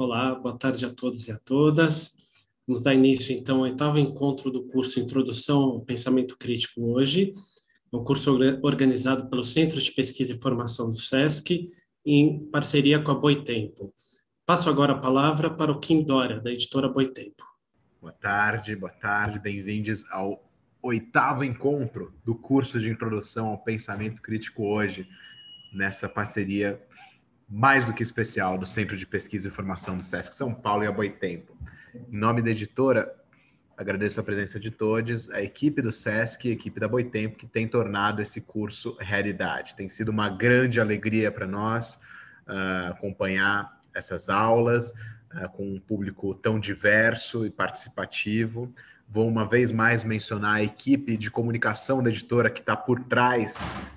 Olá, boa tarde a todos e a todas. Vamos dar início, então, ao oitavo encontro do curso Introdução ao Pensamento Crítico hoje, é um curso organizado pelo Centro de Pesquisa e Formação do SESC, em parceria com a Boitempo. Passo agora a palavra para o Kim Dória, da editora Boitempo. Boa tarde, boa tarde, bem-vindos ao oitavo encontro do curso de Introdução ao Pensamento Crítico hoje, nessa parceria mais do que especial do Centro de Pesquisa e Formação do SESC São Paulo e a Boitempo. Em nome da editora, agradeço a presença de todos, a equipe do SESC e a equipe da Boitempo que tem tornado esse curso realidade. Tem sido uma grande alegria para nós uh, acompanhar essas aulas uh, com um público tão diverso e participativo. Vou uma vez mais mencionar a equipe de comunicação da editora que está por trás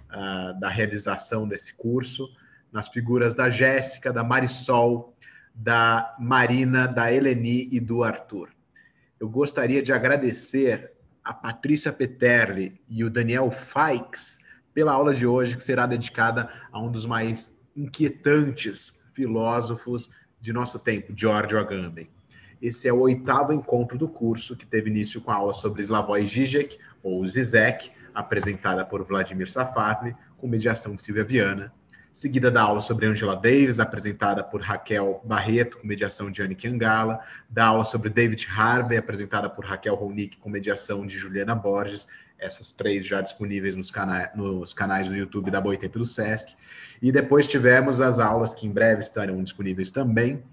uh, da realização desse curso nas figuras da Jéssica, da Marisol, da Marina, da Eleni e do Arthur. Eu gostaria de agradecer a Patrícia Peterli e o Daniel Fikes pela aula de hoje, que será dedicada a um dos mais inquietantes filósofos de nosso tempo, Giorgio Agamben. Esse é o oitavo encontro do curso, que teve início com a aula sobre Slavoj Žižek, ou Zizek, apresentada por Vladimir Safarne, com mediação de Silvia Viana, seguida da aula sobre Angela Davis, apresentada por Raquel Barreto, com mediação de Anne Kiangala, da aula sobre David Harvey, apresentada por Raquel Ronick, com mediação de Juliana Borges, essas três já disponíveis nos, cana nos canais do YouTube da Boitempo do Sesc. E depois tivemos as aulas que em breve estarão disponíveis também,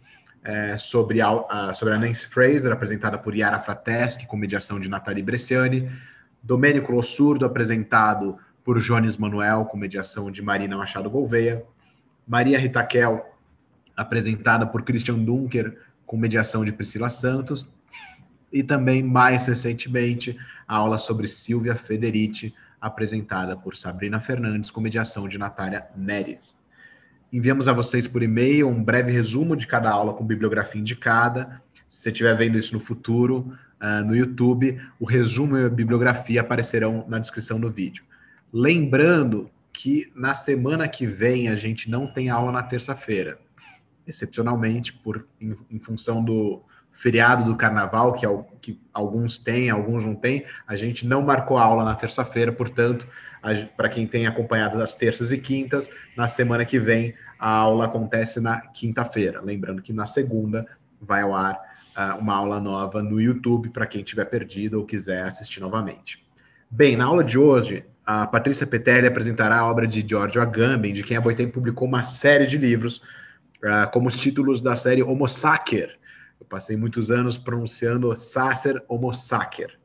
é, sobre, a, sobre a Nancy Fraser, apresentada por Yara Frateschi, com mediação de Nathalie Bresciani, Domênico Lossurdo, apresentado por Jones Manuel, com mediação de Marina Machado Gouveia, Maria Ritaquel, apresentada por Christian Dunker, com mediação de Priscila Santos, e também, mais recentemente, a aula sobre Silvia Federici, apresentada por Sabrina Fernandes, com mediação de Natália Neres. Enviamos a vocês por e-mail um breve resumo de cada aula com bibliografia indicada. Se você estiver vendo isso no futuro, ah, no YouTube, o resumo e a bibliografia aparecerão na descrição do vídeo. Lembrando que na semana que vem a gente não tem aula na terça-feira, excepcionalmente por em, em, função do feriado do carnaval que, que, alguns têm, alguns não têm. A gente não marcou aula na terça-feira, portanto, para quem tem acompanhado nas terças e quintas, na semana que vem a aula acontece na quinta-feira. Lembrando que na segunda vai ao ar uh, uma aula nova no YouTube para quem tiver perdido ou quiser assistir novamente. Bem, na aula de hoje a Patrícia Petelli apresentará a obra de Giorgio Agamben, de quem a Boitempo publicou uma série de livros, uh, como os títulos da série Homo Sacer. Eu passei muitos anos pronunciando Sacer Homo Sacer.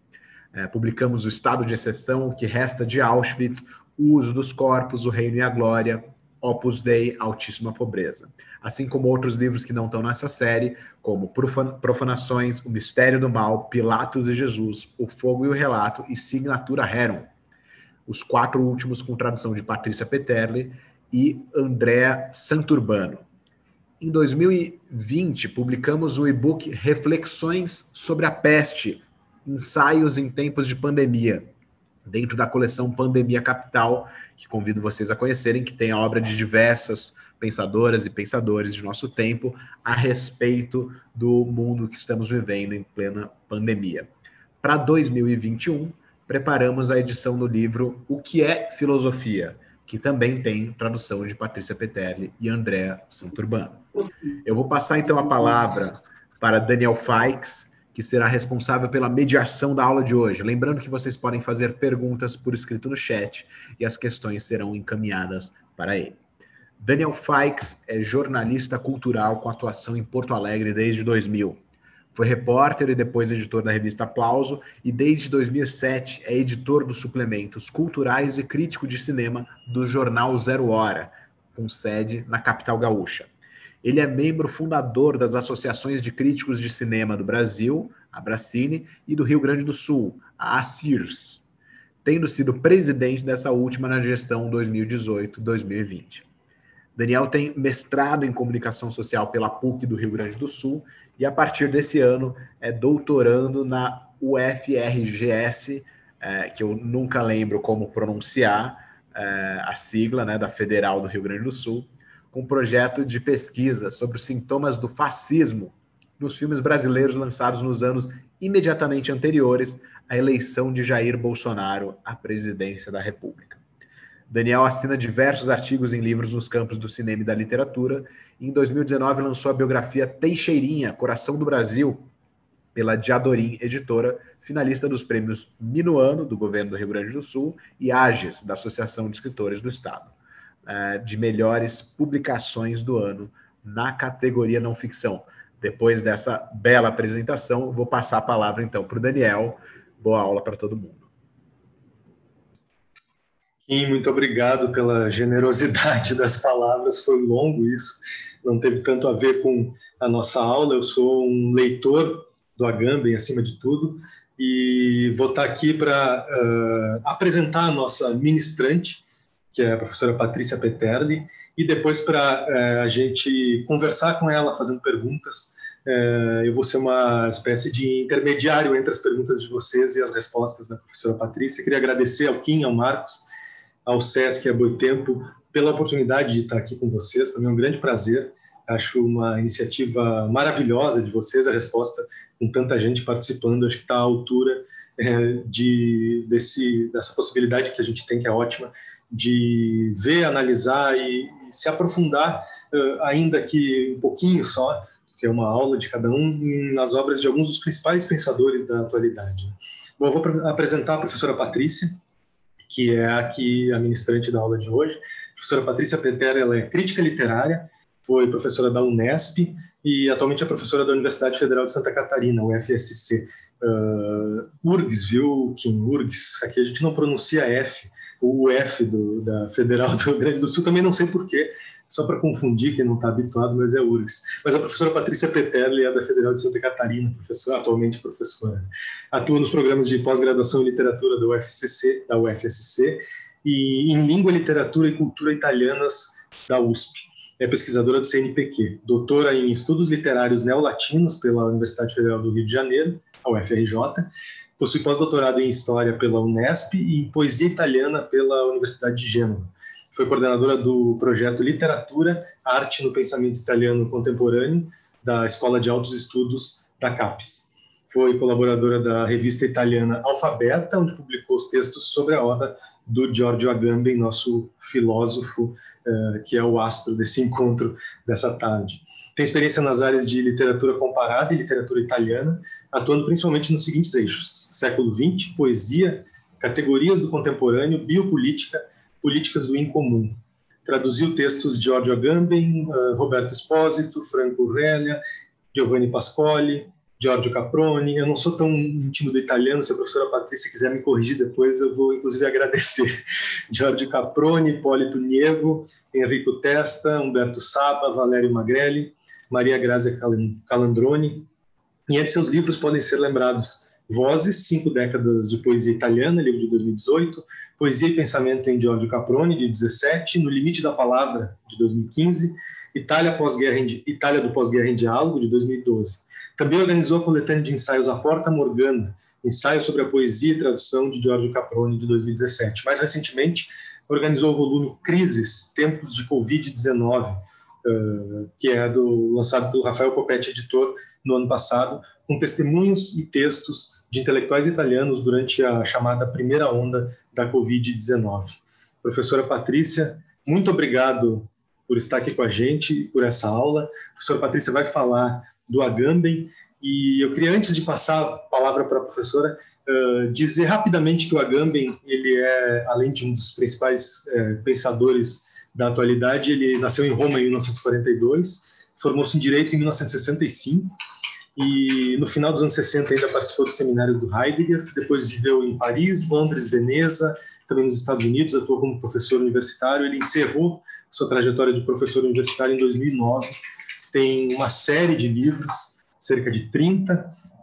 Uh, publicamos O Estado de Exceção, O que Resta de Auschwitz, O Uso dos Corpos, O Reino e a Glória, Opus Dei, Altíssima Pobreza. Assim como outros livros que não estão nessa série, como Profanações, O Mistério do Mal, Pilatos e Jesus, O Fogo e o Relato e Signatura Heron os quatro últimos com tradução de Patrícia Peterle e Andréa Santurbano. Em 2020, publicamos o e-book Reflexões sobre a Peste, Ensaios em Tempos de Pandemia, dentro da coleção Pandemia Capital, que convido vocês a conhecerem, que tem a obra de diversas pensadoras e pensadores de nosso tempo a respeito do mundo que estamos vivendo em plena pandemia. Para 2021, preparamos a edição do livro O que é Filosofia, que também tem tradução de Patrícia Petelli e Andréa Santurbano. Eu vou passar então a palavra para Daniel Fikes, que será responsável pela mediação da aula de hoje. Lembrando que vocês podem fazer perguntas por escrito no chat e as questões serão encaminhadas para ele. Daniel Fikes é jornalista cultural com atuação em Porto Alegre desde 2000. Foi repórter e depois editor da revista Aplauso e desde 2007 é editor dos suplementos culturais e crítico de cinema do jornal Zero Hora, com sede na capital gaúcha. Ele é membro fundador das associações de críticos de cinema do Brasil, a Bracine, e do Rio Grande do Sul, a ACIRS, tendo sido presidente dessa última na gestão 2018-2020. Daniel tem mestrado em comunicação social pela PUC do Rio Grande do Sul e a partir desse ano é doutorando na UFRGS, é, que eu nunca lembro como pronunciar é, a sigla né, da Federal do Rio Grande do Sul, com um projeto de pesquisa sobre os sintomas do fascismo nos filmes brasileiros lançados nos anos imediatamente anteriores à eleição de Jair Bolsonaro à presidência da República. Daniel assina diversos artigos em livros nos campos do cinema e da literatura. E em 2019 lançou a biografia Teixeirinha, Coração do Brasil, pela Diadorim Editora, finalista dos prêmios Minuano, do governo do Rio Grande do Sul, e AGES, da Associação de Escritores do Estado, é, de melhores publicações do ano na categoria não ficção. Depois dessa bela apresentação, vou passar a palavra então para o Daniel. Boa aula para todo mundo. Kim, muito obrigado pela generosidade das palavras. Foi longo isso, não teve tanto a ver com a nossa aula. Eu sou um leitor do Agamben, acima de tudo, e vou estar aqui para uh, apresentar a nossa ministrante, que é a professora Patrícia Peterli, e depois para uh, a gente conversar com ela, fazendo perguntas. Uh, eu vou ser uma espécie de intermediário entre as perguntas de vocês e as respostas da professora Patrícia. Queria agradecer ao Kim, ao Marcos, ao SESC e a Boitempo pela oportunidade de estar aqui com vocês. Para mim é um grande prazer. Acho uma iniciativa maravilhosa de vocês, a resposta com tanta gente participando. Acho que está à altura é, de, desse, dessa possibilidade que a gente tem, que é ótima, de ver, analisar e, se aprofundar, uh, ainda que um pouquinho só, que é uma aula de cada um, nas obras de alguns dos principais pensadores da atualidade. Bom, eu vou apresentar a professora Patrícia, que é a que a ministrante da aula de hoje. A professora Patrícia Petera, ela é crítica literária, foi professora da Unesp e atualmente é professora da Universidade Federal de Santa Catarina, UFSC. Uh, ah, URGS, viu, Kim? URGS. Aqui a gente não pronuncia F. O F do, da Federal do Rio Grande do Sul também não sei porquê, só para confundir quem não está habituado, mas é URGS. Mas a professora Patrícia Petelli é da Federal de Santa Catarina, professora, atualmente professora. Atua nos programas de pós-graduação em literatura da UFCC, da UFSC, e em língua, literatura e cultura italianas da USP. É pesquisadora do CNPq, doutora em estudos literários neolatinos pela Universidade Federal do Rio de Janeiro, a UFRJ, possui pós-doutorado em história pela Unesp e em poesia italiana pela Universidade de Gênova foi coordenadora do projeto Literatura, Arte no Pensamento Italiano Contemporâneo, da Escola de Altos Estudos da CAPES. Foi colaboradora da revista italiana Alfabeta, onde publicou os textos sobre a obra do Giorgio Agamben, nosso filósofo, eh, que é o astro desse encontro dessa tarde. Tem experiência nas áreas de literatura comparada e literatura italiana, atuando principalmente nos seguintes eixos: século XX, poesia, categorias do contemporâneo, biopolítica Políticas do Incomum. Traduziu textos de Giorgio Agamben, eh, Roberto Espósito, Franco Urrelia, Giovanni Pascoli, Giorgio Caproni. Eu não sou tão íntimo do italiano, se a professora Patrícia quiser me corrigir depois, eu vou inclusive agradecer. Giorgio Caproni, Hipólito Nievo, Enrico Testa, Humberto Saba, Valério Magrelli, Maria Grazia Calandroni. E entre seus livros podem ser lembrados Vozes, Cinco Décadas de Poesia Italiana, livro de 2018, Poesia e Pensamento em Giorgio Caproni, de 17, No Limite da Palavra, de 2015, Itália, pós -guerra em, Itália do Pós-Guerra em Diálogo, de 2012. Também organizou a coletânea de ensaios A Porta Morgana, ensaio sobre a poesia e tradução de Giorgio Caproni, de 2017. Mais recentemente, organizou o volume Crises, Tempos de Covid-19, eh, que é do, lançado pelo Rafael Copete, editor, no ano passado, com testemunhos e textos de intelectuais italianos durante a chamada primeira onda da Covid-19. Professora Patrícia, muito obrigado por estar aqui com a gente por essa aula. A professora Patrícia vai falar do Agamben e eu queria, antes de passar a palavra para a professora, uh, dizer rapidamente que o Agamben, ele é, além de um dos principais uh, pensadores da atualidade, ele nasceu em Roma em 1942, formou-se em Direito em 1965, e no final dos anos 60 ainda participou do seminário do Heidegger, depois viveu em Paris, Londres, Veneza, também nos Estados Unidos, atuou como professor universitário. Ele encerrou sua trajetória de professor universitário em 2009. Tem uma série de livros, cerca de 30,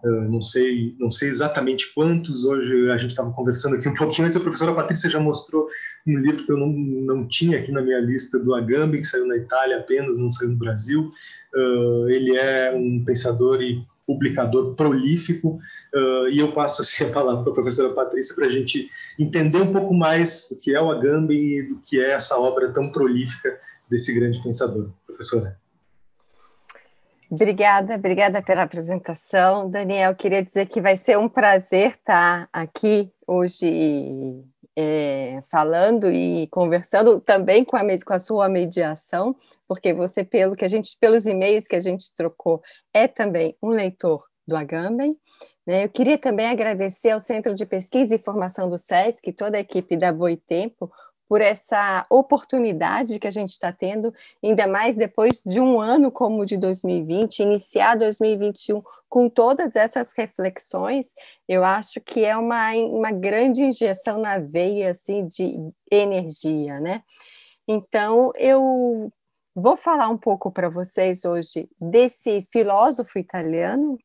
ah, não sei, não sei exatamente quantos. Hoje a gente estava conversando aqui um pouquinho antes, a professora Patrícia já mostrou um livro que eu não, não tinha aqui na minha lista do Agamben, que saiu na Itália apenas, não saiu no Brasil. Uh, ele é um pensador e publicador prolífico, uh, e eu passo assim, a palavra para a professora Patrícia para a gente entender um pouco mais do que é o Agamben e do que é essa obra tão prolífica desse grande pensador. Professora. Obrigada, obrigada pela apresentação. Daniel, queria dizer que vai ser um prazer estar aqui hoje é, falando e conversando também com a, com a sua mediação, porque você, pelo que a gente, pelos e-mails que a gente trocou, é também um leitor do Agamben. Né? Eu queria também agradecer ao Centro de Pesquisa e Formação do SESC, toda a equipe da Boitempo, por essa oportunidade que a gente está tendo, ainda mais depois de um ano como o de 2020, iniciar 2021 com todas essas reflexões, eu acho que é uma, uma grande injeção na veia assim, de energia, né? Então, eu vou falar um pouco para vocês hoje desse filósofo italiano,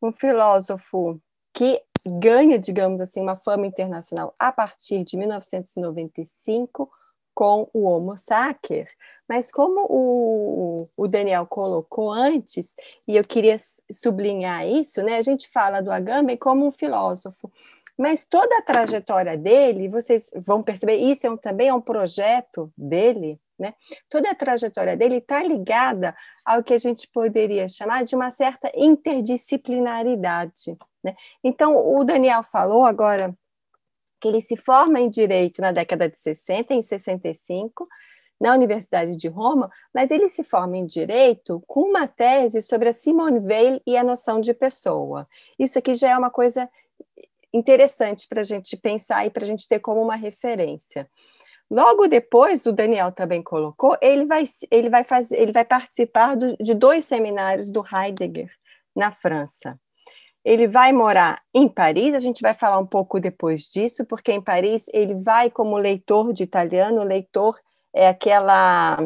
um filósofo que ganha, digamos assim, uma fama internacional a partir de 1995 com o Homo Sacer. Mas como o, o, Daniel colocou antes, e eu queria sublinhar isso, né? A gente fala do Agamben como um filósofo, mas toda a trajetória dele, vocês vão perceber, isso é um, também é um projeto dele, né? Toda a trajetória dele está ligada ao que a gente poderia chamar de uma certa interdisciplinaridade. Né? Então, o Daniel falou agora que ele se forma em direito na década de 60, em 65, na Universidade de Roma, mas ele se forma em direito com uma tese sobre a Simone Weil e a noção de pessoa. Isso aqui já é uma coisa interessante para a gente pensar e para a gente ter como uma referência. Logo depois, o Daniel também colocou, ele vai, ele vai, fazer, ele vai participar do, de dois seminários do Heidegger na França. Ele vai morar em Paris, a gente vai falar um pouco depois disso, porque em Paris ele vai como leitor de italiano, leitor é aquela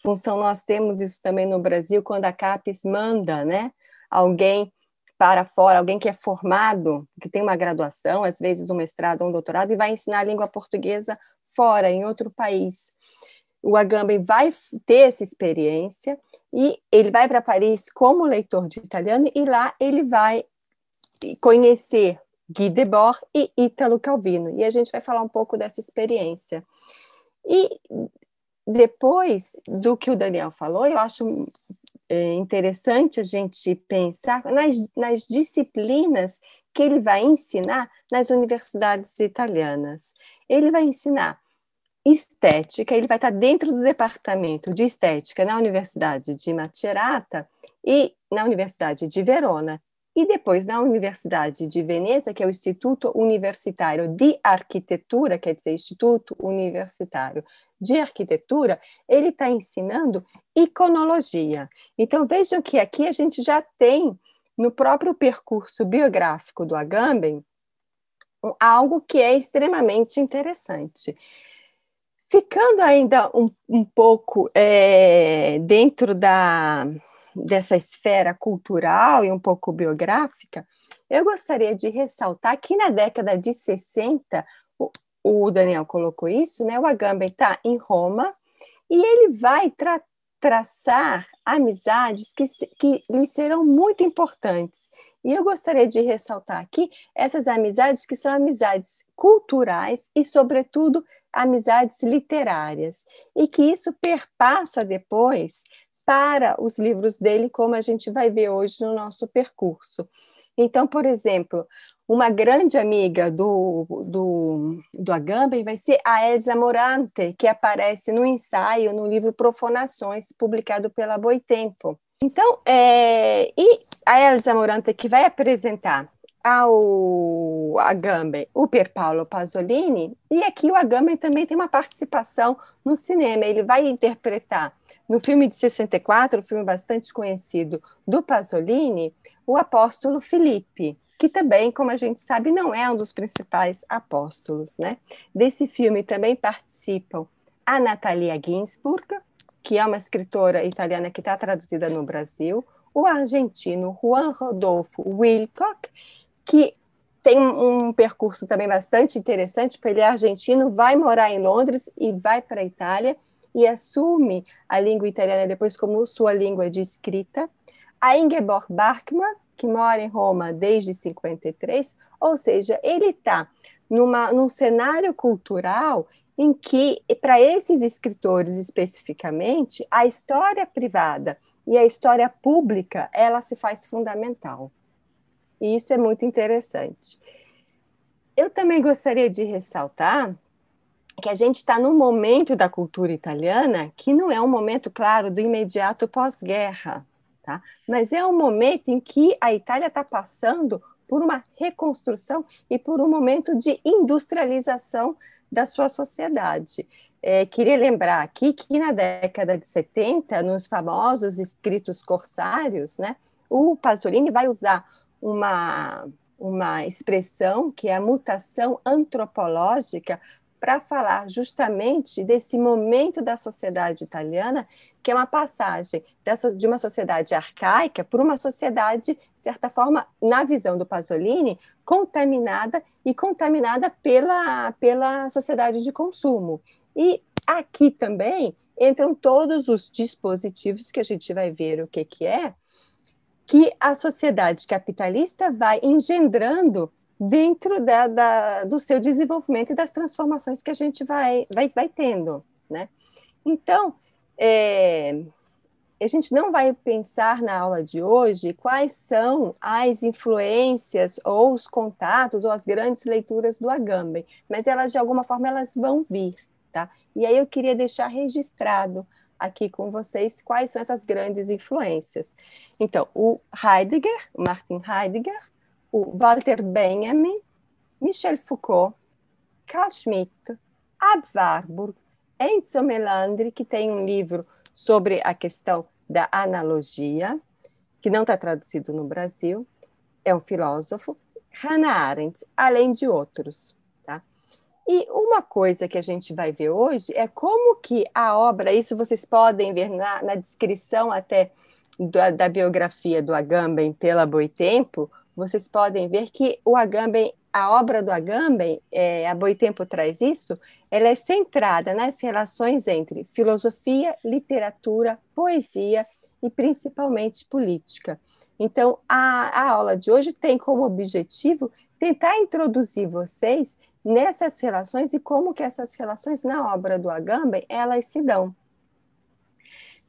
função, nós temos isso também no Brasil, quando a CAPES manda né, alguém para fora, alguém que é formado, que tem uma graduação, às vezes um mestrado ou um doutorado, e vai ensinar a língua portuguesa fora, em outro país. O Agamben vai ter essa experiência e ele vai para Paris como leitor de italiano e lá ele vai conhecer Guy Debord e Ítalo Calvino. E a gente vai falar um pouco dessa experiência. E depois do que o Daniel falou, eu acho é, interessante a gente pensar nas, nas disciplinas que ele vai ensinar nas universidades italianas. Ele vai ensinar estética, ele vai estar dentro do departamento de estética na Universidade de Macerata e na Universidade de Verona. E depois, na Universidade de Veneza, que é o Instituto Universitário de Arquitetura, quer dizer, Instituto Universitário de Arquitetura, ele está ensinando iconologia. Então, vejam que aqui a gente já tem, no próprio percurso biográfico do Agamben, algo que é extremamente interessante. Ficando ainda um, um pouco é, dentro da, dessa esfera cultural e um pouco biográfica, eu gostaria de ressaltar que na década de 60, o, o Daniel colocou isso, né? O Agamben está em Roma e ele vai tra traçar amizades que, que lhe serão muito importantes. E eu gostaria de ressaltar aqui essas amizades que são amizades culturais e, sobretudo, amizades literárias, e que isso perpassa depois para os livros dele, como a gente vai ver hoje no nosso percurso. Então, por exemplo, uma grande amiga do, do, do Agamben vai ser a Elsa Morante, que aparece no ensaio no livro Profonações, publicado pela Boitempo. Então, é, e a Elsa Morante que vai apresentar ao Agamben o Paolo Pasolini, e aqui o Agamben também tem uma participação no cinema. Ele vai interpretar no filme de 64, um filme bastante conhecido do Pasolini, o apóstolo Felipe, que também, como a gente sabe, não é um dos principais apóstolos. Né? Desse filme também participam a Natalia Ginsburg, que é uma escritora italiana que está traduzida no Brasil, o argentino Juan Rodolfo Wilcock que tem um percurso também bastante interessante, porque ele é argentino, vai morar em Londres e vai para a Itália e assume a língua italiana depois como sua língua de escrita. A Ingeborg Bachmann, que mora em Roma desde 53, ou seja, ele está num cenário cultural em que, para esses escritores especificamente, a história privada e a história pública ela se faz fundamental e isso é muito interessante. Eu também gostaria de ressaltar que a gente está num momento da cultura italiana que não é um momento, claro, do imediato pós-guerra, tá? mas é um momento em que a Itália está passando por uma reconstrução e por um momento de industrialização da sua sociedade. É, queria lembrar aqui que na década de 70, nos famosos escritos corsários, né, o Pasolini vai usar uma, uma expressão que é a mutação antropológica para falar justamente desse momento da sociedade italiana, que é uma passagem de uma sociedade arcaica para uma sociedade, de certa forma, na visão do Pasolini, contaminada e contaminada pela, pela sociedade de consumo. E aqui também entram todos os dispositivos que a gente vai ver o que, que é, que a sociedade capitalista vai engendrando dentro da, da, do seu desenvolvimento e das transformações que a gente vai, vai, vai tendo. Né? Então, é, a gente não vai pensar na aula de hoje quais são as influências ou os contatos ou as grandes leituras do Agamben, mas elas, de alguma forma, elas vão vir. Tá? E aí eu queria deixar registrado aqui com vocês quais são essas grandes influências. Então, o Heidegger, Martin Heidegger, o Walter Benjamin, Michel Foucault, Carl Schmitt, Ab Warburg, Enzo Melandri, que tem um livro sobre a questão da analogia, que não está traduzido no Brasil, é um filósofo, Hannah Arendt, além de outros. E uma coisa que a gente vai ver hoje é como que a obra, isso vocês podem ver na, na descrição até da, da, biografia do Agamben pela Boitempo, vocês podem ver que o Agamben, a obra do Agamben, é, a Boitempo traz isso, ela é centrada nas relações entre filosofia, literatura, poesia e principalmente política. Então, a, a aula de hoje tem como objetivo tentar introduzir vocês nessas relações e como que essas relações na obra do Agamben elas se dão.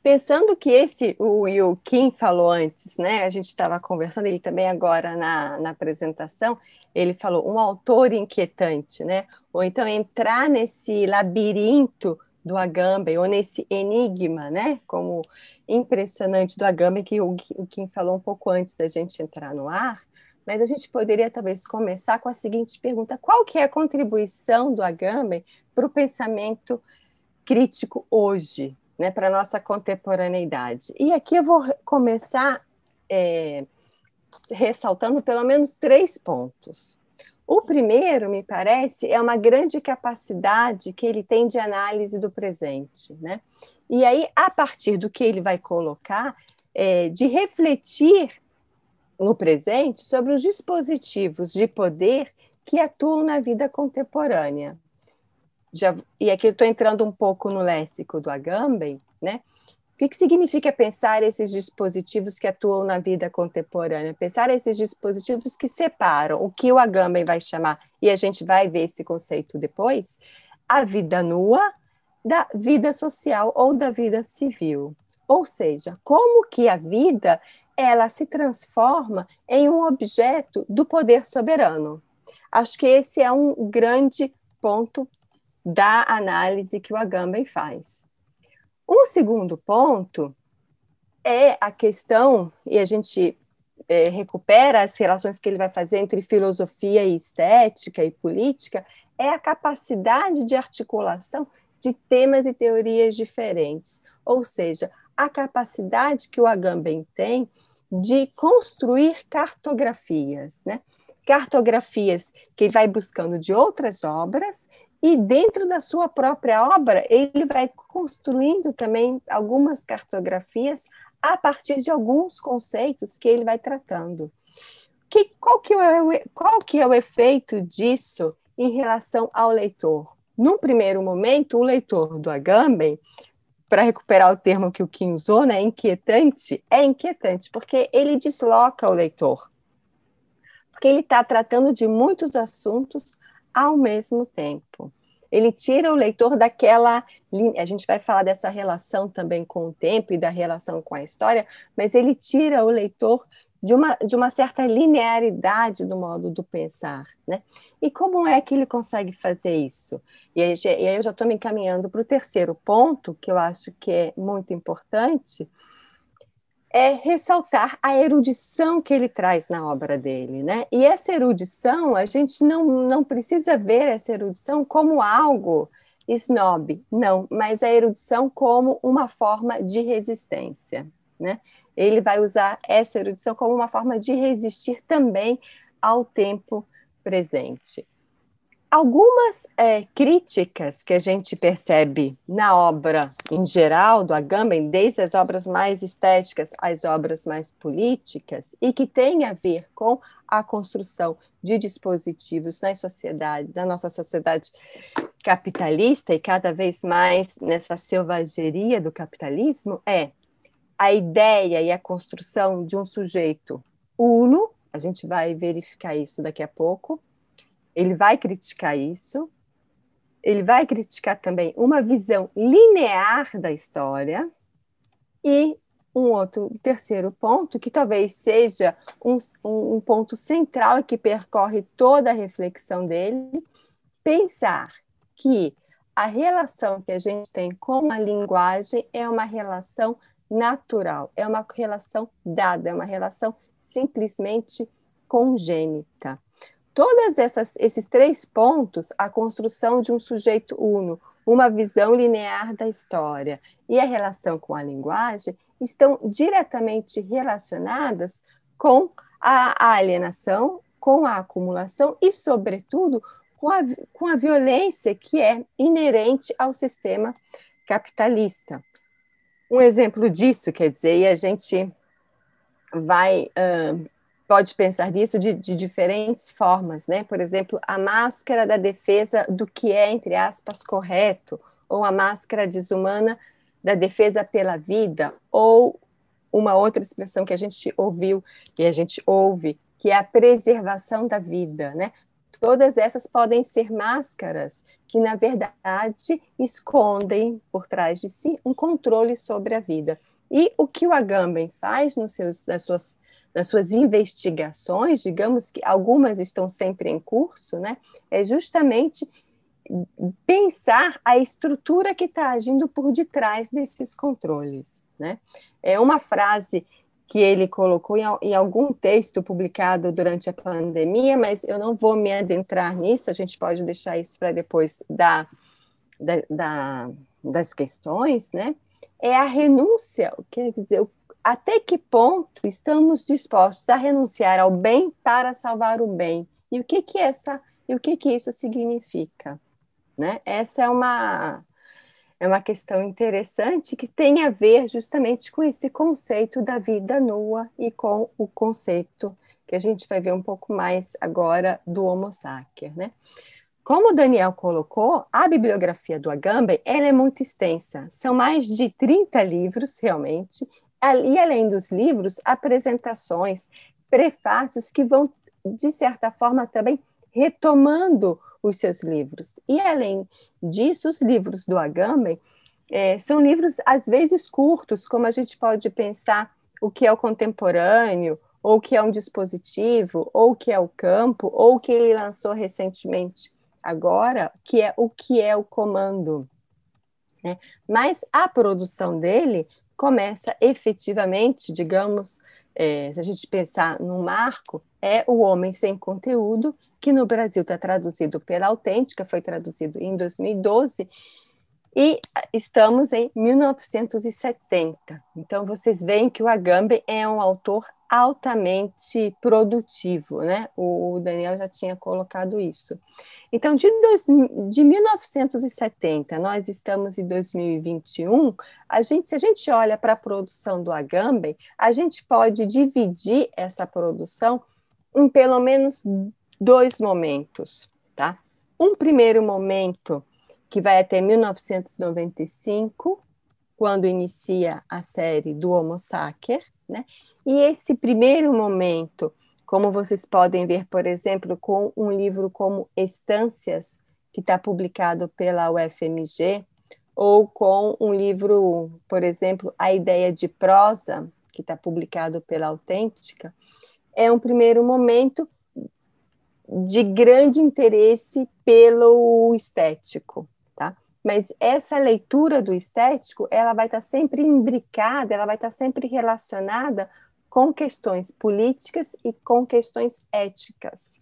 Pensando que esse, o Yu Kim falou antes, né? A gente estava conversando, ele também agora na, na apresentação, ele falou um autor inquietante, né? Ou então entrar nesse labirinto do Agamben, ou nesse enigma, né? Como impressionante do Agamben, que o Kim falou um pouco antes da gente entrar no ar, mas a gente poderia talvez começar com a seguinte pergunta: qual que é a contribuição do Agamben para o pensamento crítico hoje, né, para a nossa contemporaneidade? E aqui eu vou começar é, ressaltando pelo menos três pontos. O primeiro, me parece, é uma grande capacidade que ele tem de análise do presente, né? E aí, a partir do que ele vai colocar, é, de refletir no presente sobre os dispositivos de poder que atuam na vida contemporânea. Já, e aqui eu estou entrando um pouco no léxico do Agamben, né? O que, que significa pensar esses dispositivos que atuam na vida contemporânea? Pensar esses dispositivos que separam o que o Agamben vai chamar, e a gente vai ver esse conceito depois, a vida nua da vida social ou da vida civil. Ou seja, como que a vida ela se transforma em um objeto do poder soberano. Acho que esse é um grande ponto da análise que o Agamben faz. Um segundo ponto é a questão, e a gente é, recupera as relações que ele vai fazer entre filosofia e estética e política, é a capacidade de articulação de temas e teorias diferentes, ou seja, a capacidade que o Agamben tem de construir cartografias, né? Cartografias que ele vai buscando de outras obras e dentro da sua própria obra ele vai construindo também algumas cartografias a partir de alguns conceitos que ele vai tratando. Que, qual, que é o, qual que é o efeito disso em relação ao leitor? Num primeiro momento, o leitor do Agamben para recuperar o termo que o Kim usou, né, inquietante, é inquietante, porque ele desloca o leitor. Porque ele está tratando de muitos assuntos ao mesmo tempo. Ele tira o leitor daquela linha. A gente vai falar dessa relação também com o tempo e da relação com a história, mas ele tira o leitor de uma, de uma certa linearidade do modo do pensar. Né? E como é que ele consegue fazer isso? E aí, e aí eu já estou me encaminhando para o terceiro ponto, que eu acho que é muito importante, é ressaltar a erudição que ele traz na obra dele, né? E essa erudição, a gente não, não precisa ver essa erudição como algo snob, não, mas a erudição como uma forma de resistência, né? Ele vai usar essa erudição como uma forma de resistir também ao tempo presente. Algumas é, críticas que a gente percebe na obra em geral do Agamben, desde as obras mais estéticas às obras mais políticas, e que tem a ver com a construção de dispositivos na sociedade, na nossa sociedade capitalista e cada vez mais nessa selvageria do capitalismo, é a ideia e a construção de um sujeito uno, a gente vai verificar isso daqui a pouco, ele vai criticar isso, ele vai criticar também uma visão linear da história e um outro um terceiro ponto que talvez seja um, um ponto central que percorre toda a reflexão dele pensar que a relação que a gente tem com a linguagem é uma relação natural, é uma relação dada, é uma relação simplesmente congênita. Todas essas esses três pontos, a construção de um sujeito uno, uma visão linear da história e a relação com a linguagem estão diretamente relacionadas com a alienação, com a acumulação e, sobretudo, com a, com a violência que é inerente ao sistema capitalista um exemplo disso, quer dizer, e a gente vai uh, pode pensar nisso de, de, diferentes formas, né? Por exemplo, a máscara da defesa do que é entre aspas correto, ou a máscara desumana da defesa pela vida, ou uma outra expressão que a gente ouviu e a gente ouve que é a preservação da vida, né? Todas essas podem ser máscaras que, na verdade, escondem por trás de si um controle sobre a vida. E o que o Agamben faz nos seus, nas, suas, nas suas investigações, digamos que algumas estão sempre em curso, né, é justamente pensar a estrutura que está agindo por detrás desses controles. Né? É uma frase que ele colocou em, algum texto publicado durante a pandemia, mas eu não vou me adentrar nisso, a gente pode deixar isso para depois da, da, da, das questões, né? É a renúncia, quer dizer, até que ponto estamos dispostos a renunciar ao bem para salvar o bem? E o que que essa e o que que isso significa, né? Essa é uma é uma questão interessante que tem a ver justamente com esse conceito da vida nua e com o conceito que a gente vai ver um pouco mais agora do Homo sacer, né? Como o Daniel colocou, a bibliografia do Agamben ela é muito extensa. São mais de 30 livros, realmente. E além dos livros, apresentações, prefácios que vão, de certa forma, também retomando os seus livros. E, além disso, os livros do Agamben é, são livros, às vezes, curtos, como a gente pode pensar o que é o contemporâneo, ou o que é um dispositivo, ou o que é o campo, ou o que ele lançou recentemente agora, que é o que é o comando. Né? Mas a produção dele começa efetivamente, digamos, é, se a gente pensar no marco, é O Homem Sem Conteúdo, que no Brasil está traduzido pela Autêntica, foi traduzido em 2012, e estamos em 1970. Então, vocês veem que o Agamben é um autor altamente produtivo, né? O Daniel já tinha colocado isso. Então, de, dois, de 1970, nós estamos em 2021, a gente, se a gente olha para a produção do Agamben, a gente pode dividir essa produção em pelo menos dois momentos, tá? Um primeiro momento que vai até 1995, quando inicia a série do Homo Sacer, né? E esse primeiro momento, como vocês podem ver, por exemplo, com um livro como Estâncias, que está publicado pela UFMG, ou com um livro, por exemplo, A Ideia de Prosa, que está publicado pela Autêntica, é um primeiro momento de grande interesse pelo estético, tá? Mas essa leitura do estético, ela vai estar tá sempre imbricada, ela vai estar tá sempre relacionada com questões políticas e com questões éticas.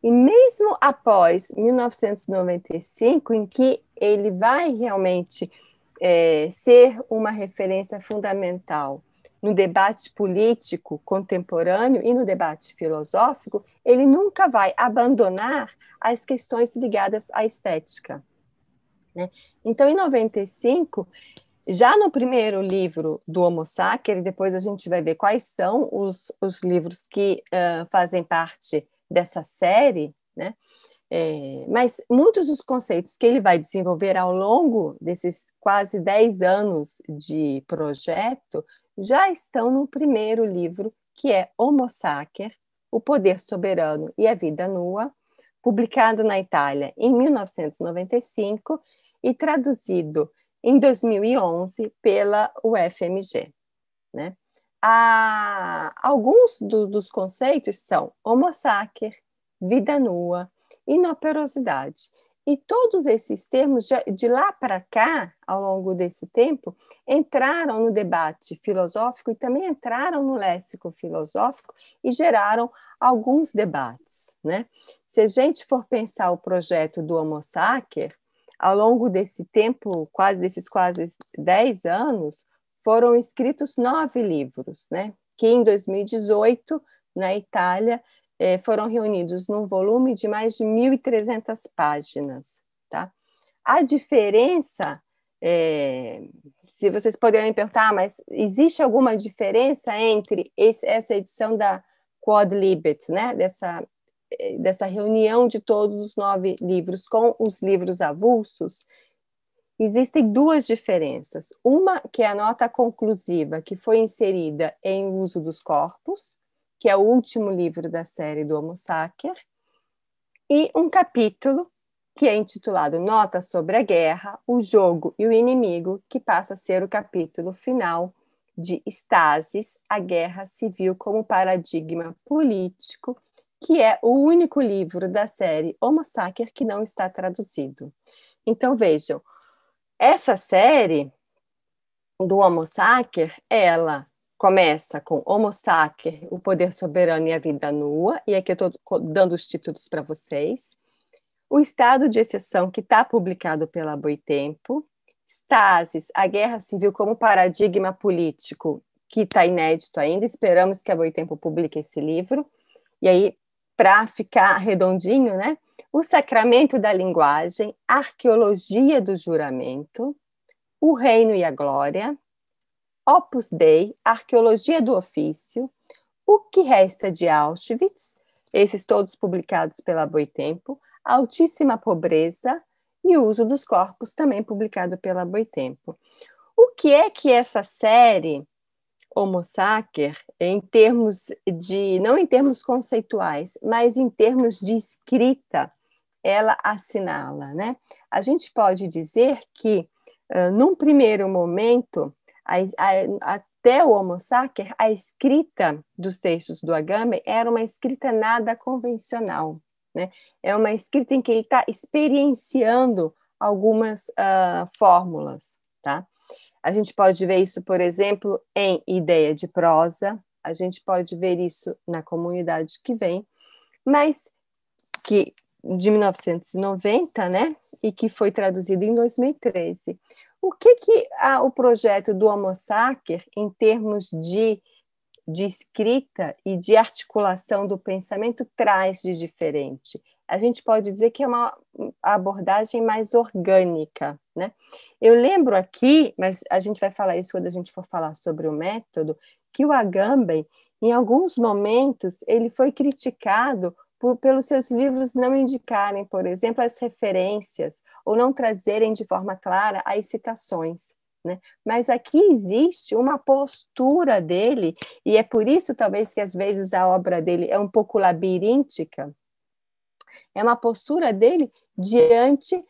E mesmo após 1995, em que ele vai realmente é, ser uma referência fundamental no debate político contemporâneo e no debate filosófico, ele nunca vai abandonar as questões ligadas à estética. Né? Então, em 95, já no primeiro livro do Homo Sacer, depois a gente vai ver quais são os, os livros que uh, fazem parte dessa série, né? É, mas muitos dos conceitos que ele vai desenvolver ao longo desses quase 10 anos de projeto já estão no primeiro livro, que é Homo Sacer, O Poder Soberano e a Vida Nua, publicado na Itália em 1995 e traduzido em 2011 pela UFMG. Né? A alguns do, dos conceitos são homo sacer, vida nua, inoperosidade. E todos esses termos, de lá para cá, ao longo desse tempo, entraram no debate filosófico e também entraram no léxico filosófico e geraram alguns debates. Né? Se a gente for pensar o projeto do Homo Sacer, ao longo desse tempo, quase desses quase 10 anos, foram escritos nove livros, né? que em 2018, na Itália, eh, foram reunidos num volume de mais de 1.300 páginas. Tá? A diferença, eh, se vocês poderiam me perguntar, mas existe alguma diferença entre esse, essa edição da Quad Libet, né? dessa dessa reunião de todos os nove livros com os livros avulsos, existem duas diferenças. Uma, que é a nota conclusiva, que foi inserida em O Uso dos Corpos, que é o último livro da série do Homo Sacer, e um capítulo que é intitulado Notas sobre a Guerra, o Jogo e o Inimigo, que passa a ser o capítulo final de Estases, a guerra civil como paradigma político que é o único livro da série Homo Sacer que não está traduzido. Então vejam, essa série do Homo Sacer, ela começa com Homo Sacer, o poder soberano e a vida nua, e aqui eu estou dando os títulos para vocês. O Estado de Exceção, que está publicado pela Boitempo. Stasis, a guerra civil como paradigma político, que está inédito ainda. Esperamos que a Boitempo publique esse livro. E aí para ficar redondinho, né? O sacramento da linguagem, arqueologia do juramento, o reino e a glória, Opus Dei, arqueologia do ofício, o que resta de Auschwitz, esses todos publicados pela Boitempo, altíssima pobreza e o uso dos corpos, também publicado pela Boitempo. O que é que essa série Homo sacer em termos de, não em termos conceituais, mas em termos de escrita, ela assinala, né? A gente pode dizer que, uh, num primeiro momento, a, a, até o Homo sacer, a escrita dos textos do Agamben era uma escrita nada convencional, né? É uma escrita em que ele está experienciando algumas uh, fórmulas, tá? A gente pode ver isso, por exemplo, em ideia de prosa, a gente pode ver isso na comunidade que vem, mas que de 1990, né, e que foi traduzido em 2013. O que que ah, o projeto do Homo Sacer, em termos de, de escrita e de articulação do pensamento, traz de diferente? a gente pode dizer que é uma abordagem mais orgânica, né? Eu lembro aqui, mas a gente vai falar isso quando a gente for falar sobre o método, que o Agamben, em alguns momentos, ele foi criticado por, pelos seus livros não indicarem, por exemplo, as referências ou não trazerem de forma clara as citações. Né? Mas aqui existe uma postura dele, e é por isso, talvez, que às vezes a obra dele é um pouco labiríntica, é uma postura dele diante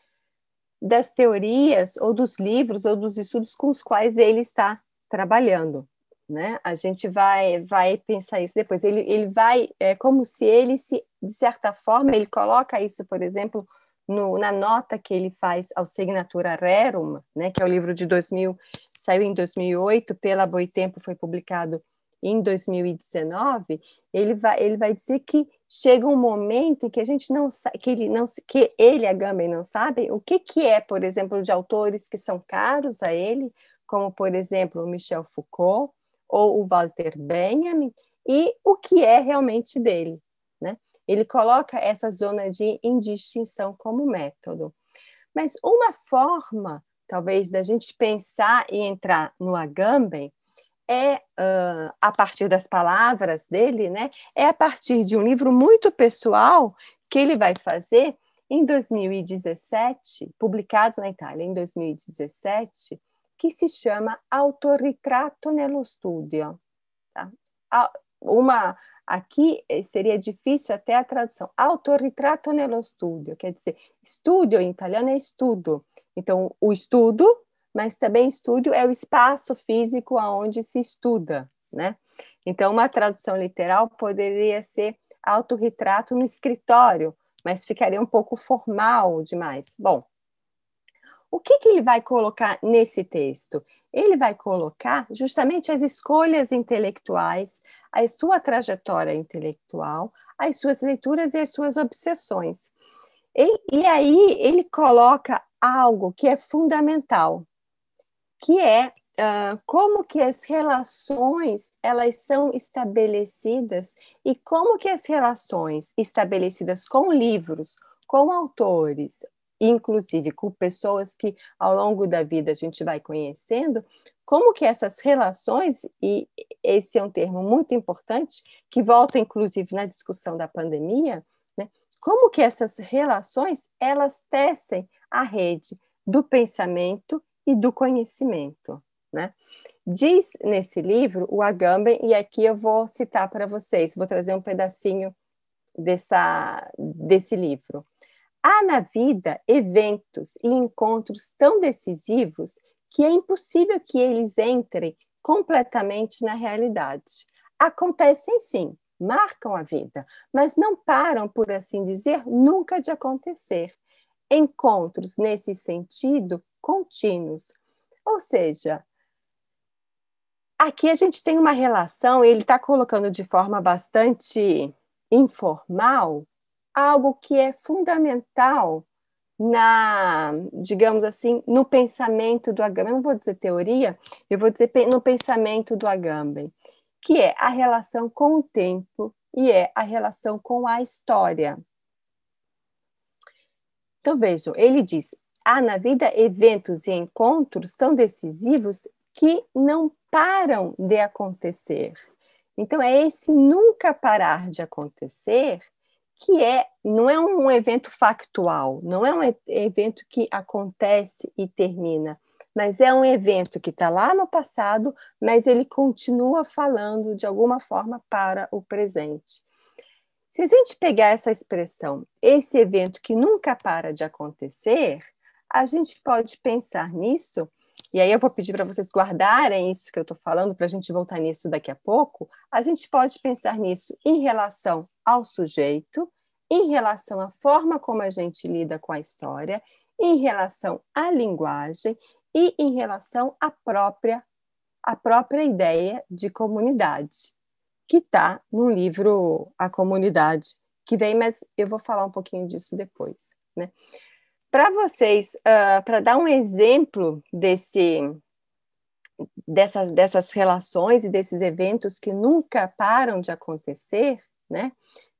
das teorias ou dos livros ou dos estudos com os quais ele está trabalhando. Né? A gente vai vai pensar isso depois. Ele, ele vai é como se ele se de certa forma ele coloca isso, por exemplo, no, na nota que ele faz ao Signatura Rerum, né? Que é o livro de 2000 saiu em 2008 pela Boitempo, foi publicado em 2019. Ele vai ele vai dizer que chega um momento em que a gente não que ele não que ele a Gamben não sabe o que que é, por exemplo, de autores que são caros a ele, como por exemplo, o Michel Foucault ou o Walter Benjamin, e o que é realmente dele, né? Ele coloca essa zona de indistinção como método. Mas uma forma, talvez, da gente pensar e entrar no Agamben é uh, a partir das palavras dele, né? É a partir de um livro muito pessoal que ele vai fazer em 2017, publicado na Itália em 2017, que se chama Autorritrato nello Studio. Tá? Uma aqui eh, seria difícil até a tradução. Autorritrato nello studio, quer dizer, "studio" em italiano é estudo. Então, o estudo mas também estúdio é o espaço físico aonde se estuda, né? Então, uma tradução literal poderia ser autorretrato no escritório, mas ficaria um pouco formal demais. Bom, o que, que ele vai colocar nesse texto? Ele vai colocar justamente as escolhas intelectuais, a sua trajetória intelectual, as suas leituras e as suas obsessões. E, e aí ele coloca algo que é fundamental, que é uh, como que as relações elas são estabelecidas e como que as relações estabelecidas com livros, com autores, inclusive com pessoas que ao longo da vida a gente vai conhecendo, como que essas relações, e esse é um termo muito importante, que volta inclusive na discussão da pandemia, né? como que essas relações elas tecem a rede do pensamento e do conhecimento, né? Diz nesse livro o Agamben, e aqui eu vou citar para vocês, vou trazer um pedacinho dessa, desse livro. Há na vida eventos e encontros tão decisivos que é impossível que eles entrem completamente na realidade. Acontecem sim, marcam a vida, mas não param, por assim dizer, nunca de acontecer. Encontros nesse sentido contínuos. Ou seja, aqui a gente tem uma relação, ele está colocando de forma bastante informal algo que é fundamental na, digamos assim, no pensamento do Agamben, não vou dizer teoria, eu vou dizer no pensamento do Agamben, que é a relação com o tempo e é a relação com a história. Então vejam, ele diz: há ah, na vida eventos e encontros tão decisivos que não param de acontecer. Então é esse nunca parar de acontecer que é não é um evento factual, não é um evento que acontece e termina, mas é um evento que está lá no passado, mas ele continua falando de alguma forma para o presente. Se a gente pegar essa expressão, esse evento que nunca para de acontecer, a gente pode pensar nisso, e aí eu vou pedir para vocês guardarem isso que eu estou falando, para a gente voltar nisso daqui a pouco. A gente pode pensar nisso em relação ao sujeito, em relação à forma como a gente lida com a história, em relação à linguagem e em relação à própria, à própria ideia de comunidade, que está no livro A Comunidade, que vem, mas eu vou falar um pouquinho disso depois. Né? Para vocês, uh, ah, para dar um exemplo desse, dessas, dessas relações e desses eventos que nunca param de acontecer, né?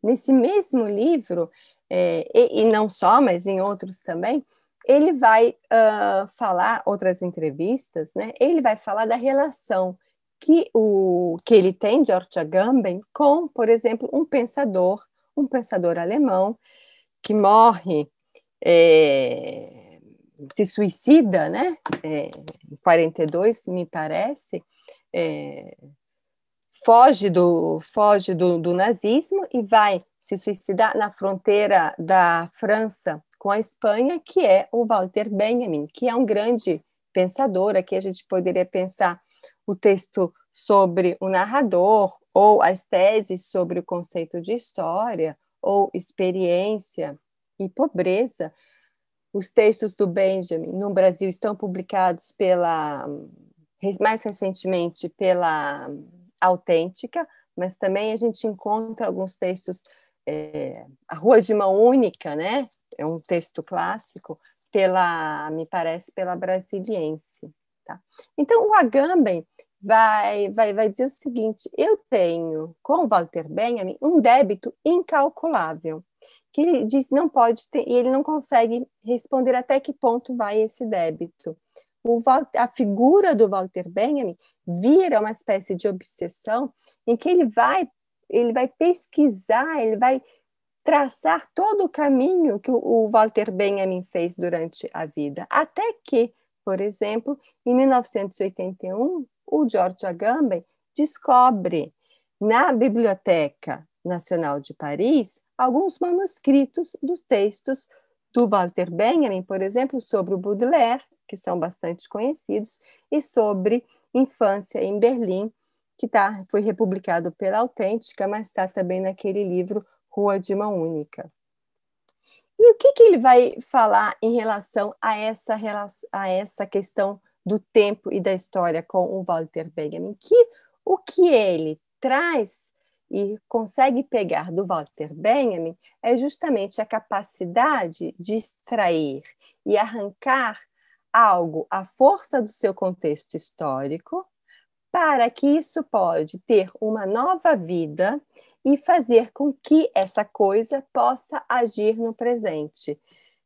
nesse mesmo livro, é, e, e, não só, mas em outros também, ele vai uh, falar, outras entrevistas, né? ele vai falar da relação que, o, que ele tem, de Agamben, com, por exemplo, um pensador, um pensador alemão, que morre é, se suicida, né? É, em 42, me parece, é, foge do foge do, do, nazismo e vai se suicidar na fronteira da França com a Espanha, que é o Walter Benjamin, que é um grande pensador. Aqui a gente poderia pensar o texto sobre o narrador ou as teses sobre o conceito de história ou experiência e pobreza. Os textos do Benjamin no Brasil estão publicados pela hum, mais recentemente pela Autêntica, mas também a gente encontra alguns textos é, A Rua de Mão Única, né? É um texto clássico pela, me parece, pela Brasiliense, tá? Então o Agamben vai, vai, vai dizer o seguinte: eu tenho com Walter Benjamin um débito incalculável que ele diz não pode ter, e ele não consegue responder até que ponto vai esse débito. O, a figura do Walter Benjamin vira uma espécie de obsessão em que ele vai, ele vai pesquisar, ele vai traçar todo o caminho que o Walter Benjamin fez durante a vida, até que, por exemplo, em 1981, o George Agamben descobre na Biblioteca Nacional de Paris alguns manuscritos dos textos do Walter Benjamin, por exemplo, sobre o Baudelaire, que são bastante conhecidos, e sobre Infância em Berlim, que tá, foi republicado pela Autêntica, mas está também naquele livro Rua de Mão Única. E o que, que ele vai falar em relação a essa, a essa questão do tempo e da história com o Walter Benjamin? Que o que ele traz e consegue pegar do Walter Benjamin é justamente a capacidade de extrair e arrancar algo à força do seu contexto histórico, para que isso pode ter uma nova vida e fazer com que essa coisa possa agir no presente.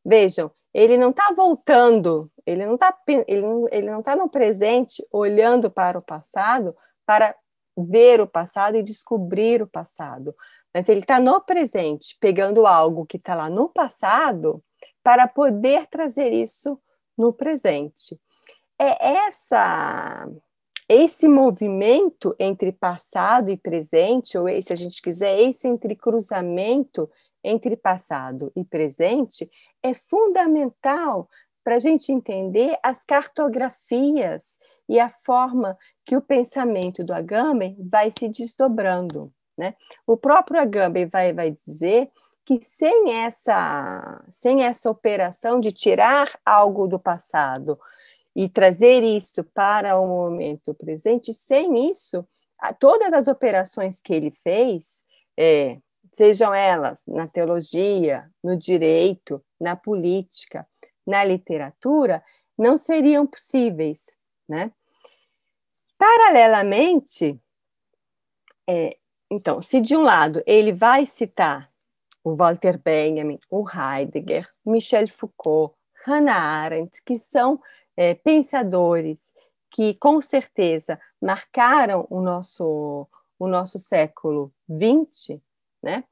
Vejam, ele não está voltando, ele não está ele, ele não tá no presente olhando para o passado para ver o passado e descobrir o passado, mas ele está no presente, pegando algo que está lá no passado para poder trazer isso no presente. É essa esse movimento entre passado e presente, ou se a gente quiser, esse entre cruzamento entre passado e presente, é fundamental para a gente entender as cartografias e a forma que o pensamento do Agamben vai se desdobrando. Né? O próprio Agamben vai, vai dizer que sem essa, sem essa operação de tirar algo do passado e trazer isso para o momento presente, sem isso, todas as operações que ele fez, é, sejam elas na teologia, no direito, na política, na literatura, não seriam possíveis, né? Paralelamente, é, então, se de um lado ele vai citar o Walter Benjamin, o Heidegger, Michel Foucault, Hannah Arendt, que são é, pensadores que com certeza marcaram o nosso, o nosso século XX, né?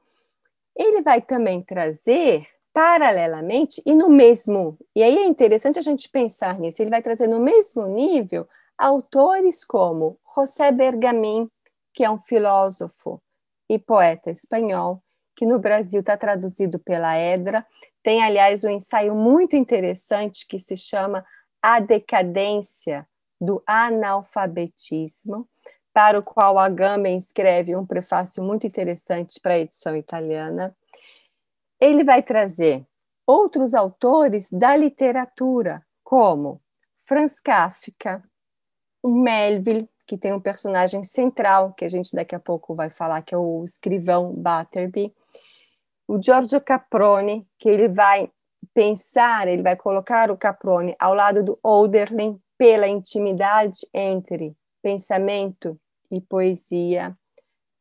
ele vai também trazer paralelamente e no mesmo, e aí é interessante a gente pensar nisso, ele vai trazer no mesmo nível autores como José Bergamin, que é um filósofo e poeta espanhol, que no Brasil está traduzido pela Edra. Tem, aliás, um ensaio muito interessante que se chama A Decadência do Analfabetismo, para o qual Agamben escreve um prefácio muito interessante para a edição italiana. Ele vai trazer outros autores da literatura, como Franz Kafka, Melville, que tem um personagem central, que a gente daqui a pouco vai falar, que é o escrivão Butterby. O Giorgio Caprone, que ele vai pensar, ele vai colocar o Caprone ao lado do Oderlin pela intimidade entre pensamento e poesia.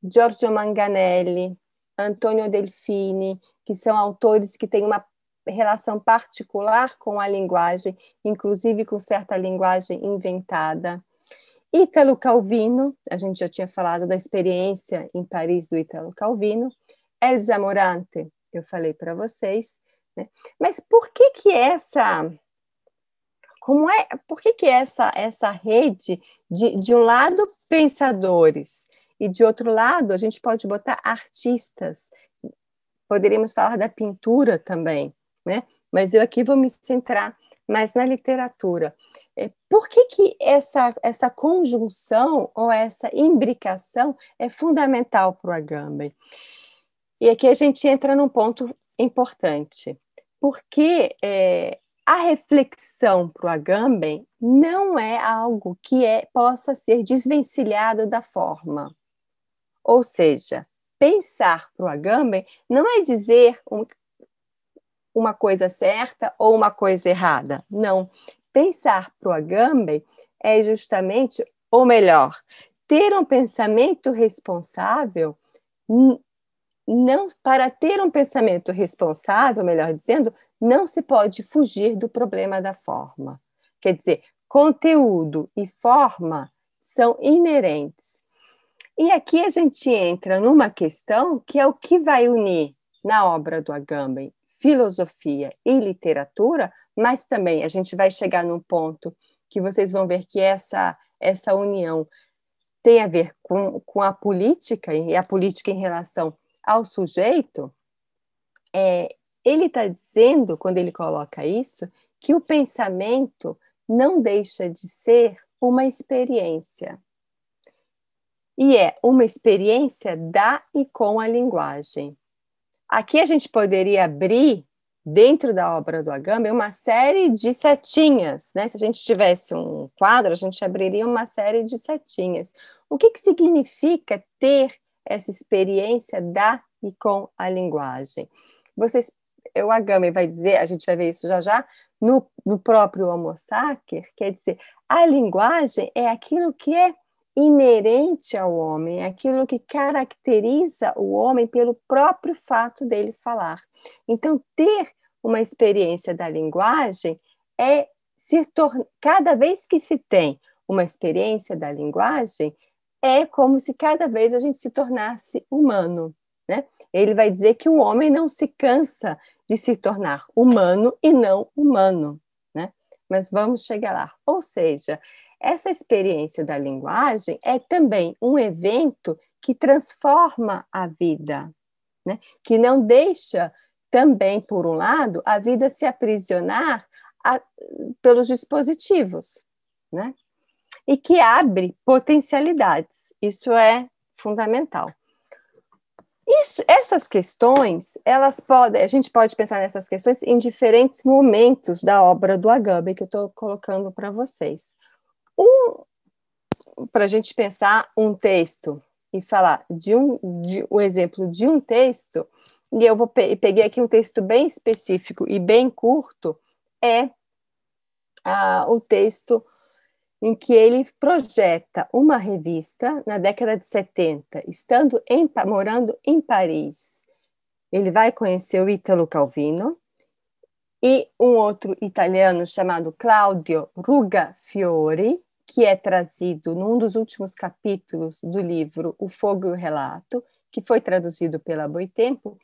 Giorgio Manganelli, Antonio Delfini, que são autores que têm uma relação particular com a linguagem, inclusive com certa linguagem inventada. Ítalo Calvino, a gente já tinha falado da experiência em Paris do Ítalo Calvino. Elza Morante, eu falei para vocês. Né? Mas por que que essa... Como é, por que, que essa, essa rede, de, de um lado, pensadores, e de outro lado, a gente pode botar artistas. Poderíamos falar da pintura também, né? Mas eu aqui vou me centrar mais na literatura. É, por que, que essa, essa conjunção ou essa imbricação é fundamental para o Agamben? E aqui a gente entra num ponto importante, porque é, a reflexão para o Agamben não é algo que é, possa ser desvencilhado da forma. Ou seja, pensar para o Agamben não é dizer um, uma coisa certa ou uma coisa errada. Não. Pensar para o Agamben é justamente, ou melhor, ter um pensamento responsável, não para ter um pensamento responsável, melhor dizendo, não se pode fugir do problema da forma. Quer dizer, conteúdo e forma são inerentes. E aqui a gente entra numa questão que é o que vai unir na obra do Agamben filosofia e literatura mas também a gente vai chegar num ponto que vocês vão ver que essa, essa união tem a ver com, com a política e a política em relação ao sujeito. É, ele está dizendo, quando ele coloca isso, que o pensamento não deixa de ser uma experiência. E é uma experiência da e com a linguagem. Aqui a gente poderia abrir dentro da obra do Agamben uma série de setinhas, né? Se a gente tivesse um quadro, a gente abriria uma série de setinhas. O que, que significa ter essa experiência da e com a linguagem? Vocês, o Agamben vai dizer, a gente vai ver isso já já, no, no próprio Homo Sacer, quer dizer, a linguagem é aquilo que é inerente ao homem, é aquilo que caracteriza o homem pelo próprio fato dele falar. Então, ter uma experiência da linguagem é se tornar. Cada vez que se tem uma experiência da linguagem, é como se cada vez a gente se tornasse humano. Né? Ele vai dizer que o homem não se cansa de se tornar humano e não humano. Né? Mas vamos chegar lá. Ou seja, essa experiência da linguagem é também um evento que transforma a vida, né? que não deixa também, por um lado, a vida se aprisionar a, pelos dispositivos, né? e que abre potencialidades. Isso é fundamental. Isso, essas questões, elas podem, a gente pode pensar nessas questões em diferentes momentos da obra do Agamben que eu estou colocando para vocês um, para a gente pensar um texto e falar de um de, o exemplo de um texto, e eu vou pe peguei aqui um texto bem específico e bem curto, é ah, o texto em que ele projeta uma revista na década de 70, estando em, morando em Paris. Ele vai conhecer o Ítalo Calvino e um outro italiano chamado Claudio Ruga Fiori, que é trazido num dos últimos capítulos do livro O Fogo e o Relato, que foi traduzido pela Boitempo,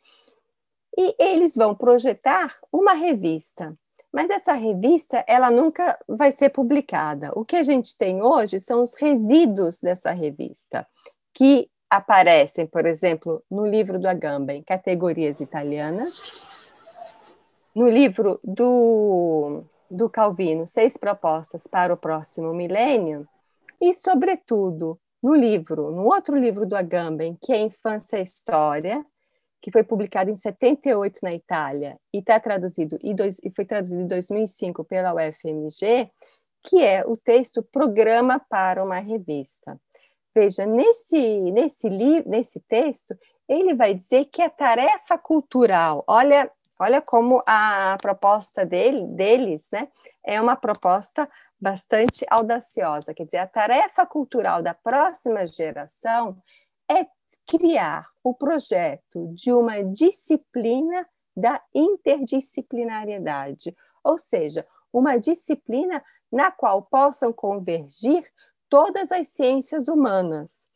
e eles vão projetar uma revista. Mas essa revista, ela nunca vai ser publicada. O que a gente tem hoje são os resíduos dessa revista, que aparecem, por exemplo, no livro do Agamben, Categorias Italianas, no livro do do Calvino, Seis Propostas para o Próximo Milênio, e, sobretudo, no livro, no outro livro do Agamben, que é Infância e História, que foi publicado em 78 na Itália e tá traduzido e, dois, e foi traduzido em 2005 pela UFMG, que é o texto Programa para uma Revista. Veja, nesse, nesse, li, nesse texto, ele vai dizer que a é tarefa cultural, olha Olha como a proposta dele, deles né, é uma proposta bastante audaciosa. Quer dizer, a tarefa cultural da próxima geração é criar o projeto de uma disciplina da interdisciplinariedade, ou seja, uma disciplina na qual possam convergir todas as ciências humanas,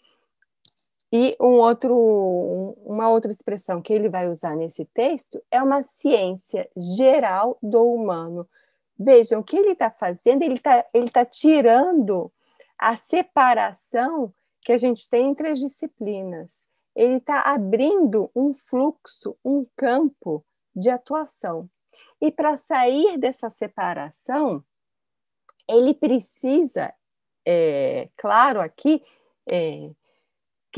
e um outro, uma outra expressão que ele vai usar nesse texto é uma ciência geral do humano. Vejam, o que ele está fazendo, ele está ele tá tirando a separação que a gente tem entre as disciplinas. Ele está abrindo um fluxo, um campo de atuação. E para sair dessa separação, ele precisa, é, claro, aqui é,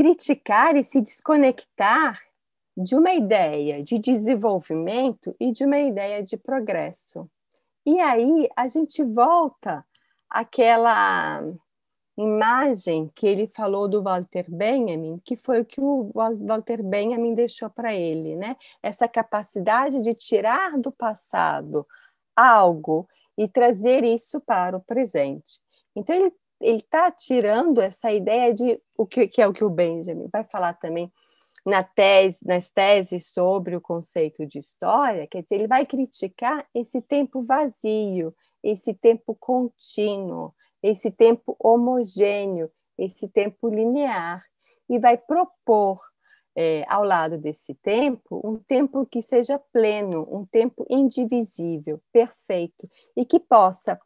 criticar e se desconectar de uma ideia de desenvolvimento e de uma ideia de progresso. E aí a gente volta àquela imagem que ele falou do Walter Benjamin, que foi o que o Walter Benjamin deixou para ele, né? Essa capacidade de tirar do passado algo e trazer isso para o presente. Então ele ele está tirando essa ideia de o que, que é o que o Benjamin vai falar também na tese, nas teses sobre o conceito de história, quer dizer, ele vai criticar esse tempo vazio, esse tempo contínuo, esse tempo homogêneo, esse tempo linear, e vai propor é, ao lado desse tempo um tempo que seja pleno, um tempo indivisível, perfeito, e que possa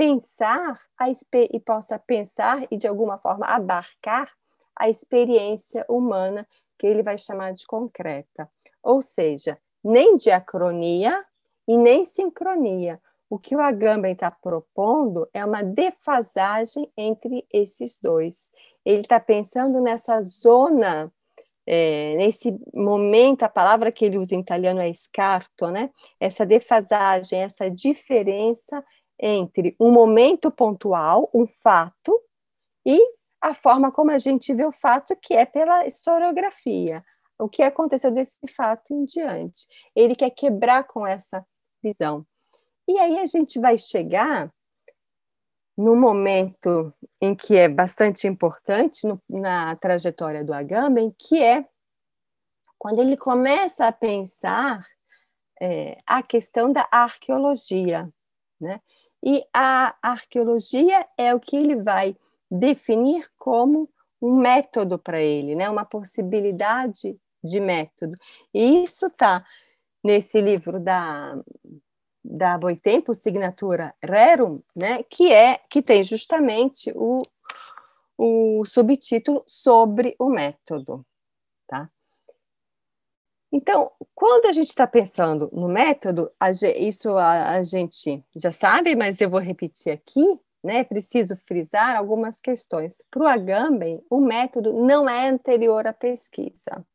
pensar a, e possa pensar e de alguma forma abarcar a experiência humana que ele vai chamar de concreta. Ou seja, nem diacronia e nem sincronia. O que o Agamben está propondo é uma defasagem entre esses dois. Ele está pensando nessa zona, é, nesse momento, a palavra que ele usa em italiano é escarto, né? Essa defasagem, essa diferença entre um momento pontual, um fato, e a forma como a gente vê o fato, que é pela historiografia, o que aconteceu desse fato em diante. Ele quer quebrar com essa visão. E aí a gente vai chegar no momento em que é bastante importante no, na trajetória do Agamben, que é quando ele começa a pensar é, a questão da arqueologia, né? E a arqueologia é o que ele vai definir como um método para ele, né? uma possibilidade de método. E isso está nesse livro da, da Boitempo, Signatura Rerum, né? que, é, que tem justamente o, o subtítulo sobre o método. Tá? Então, quando a gente está pensando no método, isso a, gente já sabe, mas eu vou repetir aqui, né? Preciso frisar algumas questões. Para o Agamben, o método não é anterior à pesquisa.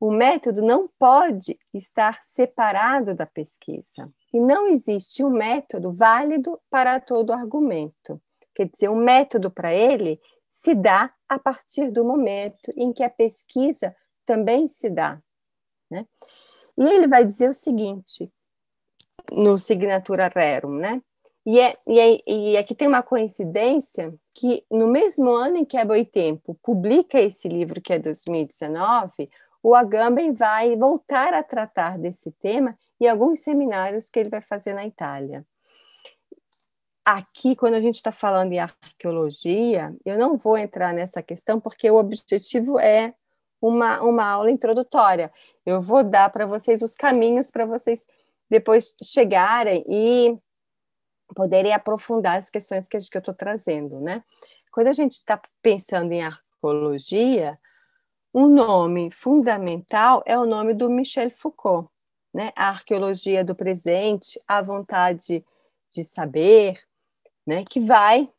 O método não pode estar separado da pesquisa. E não existe um método válido para todo argumento. Quer dizer, o um método para ele se dá a partir do momento em que a pesquisa também se dá. Né? E ele vai dizer o seguinte, no Signatura Rerum, né? E, é, e, é, e aqui é tem uma coincidência que no mesmo ano em que a Boitempo publica esse livro, que é 2019, o Agamben vai voltar a tratar desse tema em alguns seminários que ele vai fazer na Itália. Aqui, quando a gente está falando em arqueologia, eu não vou entrar nessa questão, porque o objetivo é uma, uma aula introdutória. Eu vou dar para vocês os caminhos para vocês depois chegarem e poderem aprofundar as questões que, que eu estou trazendo, né? Quando a gente está pensando em arqueologia, um nome fundamental é o nome do Michel Foucault, né? A arqueologia do presente, a vontade de saber, né? Que vai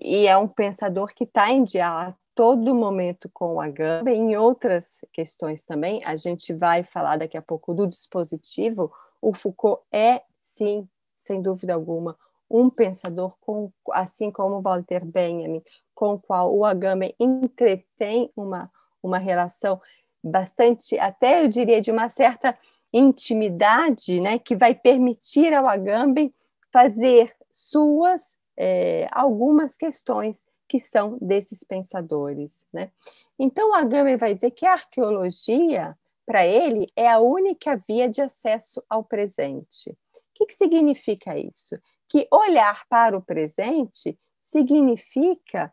e é um pensador que está em diálogo todo momento com a gamba. Em outras questões também, a gente vai falar daqui a pouco do dispositivo. O Foucault é, sim, sem dúvida alguma, um pensador, com, assim como Walter Benjamin, com o qual o Agamben entretém uma, uma relação bastante, até eu diria, de uma certa intimidade, né, que vai permitir ao Agamben fazer suas é, algumas questões que são desses pensadores. Né? Então, Agamben vai dizer que a arqueologia, para ele, é a única via de acesso ao presente. O que, que significa isso? Que olhar para o presente significa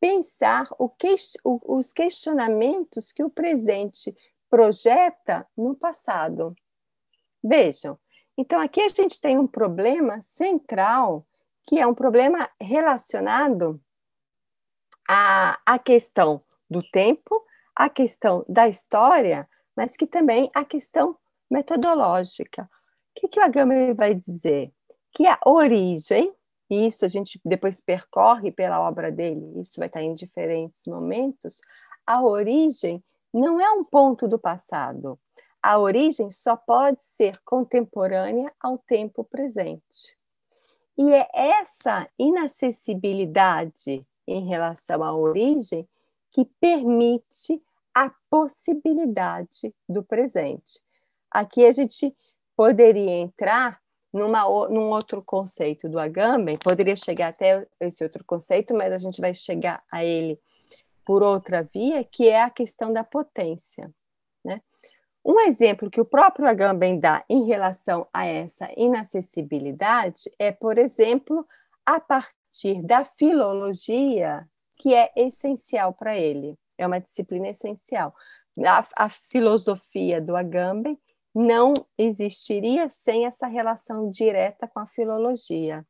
pensar que, os questionamentos que o presente projeta no passado. Vejam, então aqui a gente tem um problema central, que é um problema relacionado a, a questão do tempo, a questão da história, mas que também a questão metodológica. O que, que o Agamben vai dizer? Que a origem, e isso a gente depois percorre pela obra dele, isso vai estar em diferentes momentos, a origem não é um ponto do passado. A origem só pode ser contemporânea ao tempo presente. E é essa inacessibilidade em relação à origem que permite a possibilidade do presente. Aqui a gente poderia entrar numa, num outro conceito do Agamben, poderia chegar até esse outro conceito, mas a gente vai chegar a ele por outra via, que é a questão da potência. Né? Um exemplo que o próprio Agamben dá em relação a essa inacessibilidade é, por exemplo, a partir partir da filologia, que é essencial para ele, é uma disciplina essencial. A, a, filosofia do Agamben não existiria sem essa relação direta com a filologia.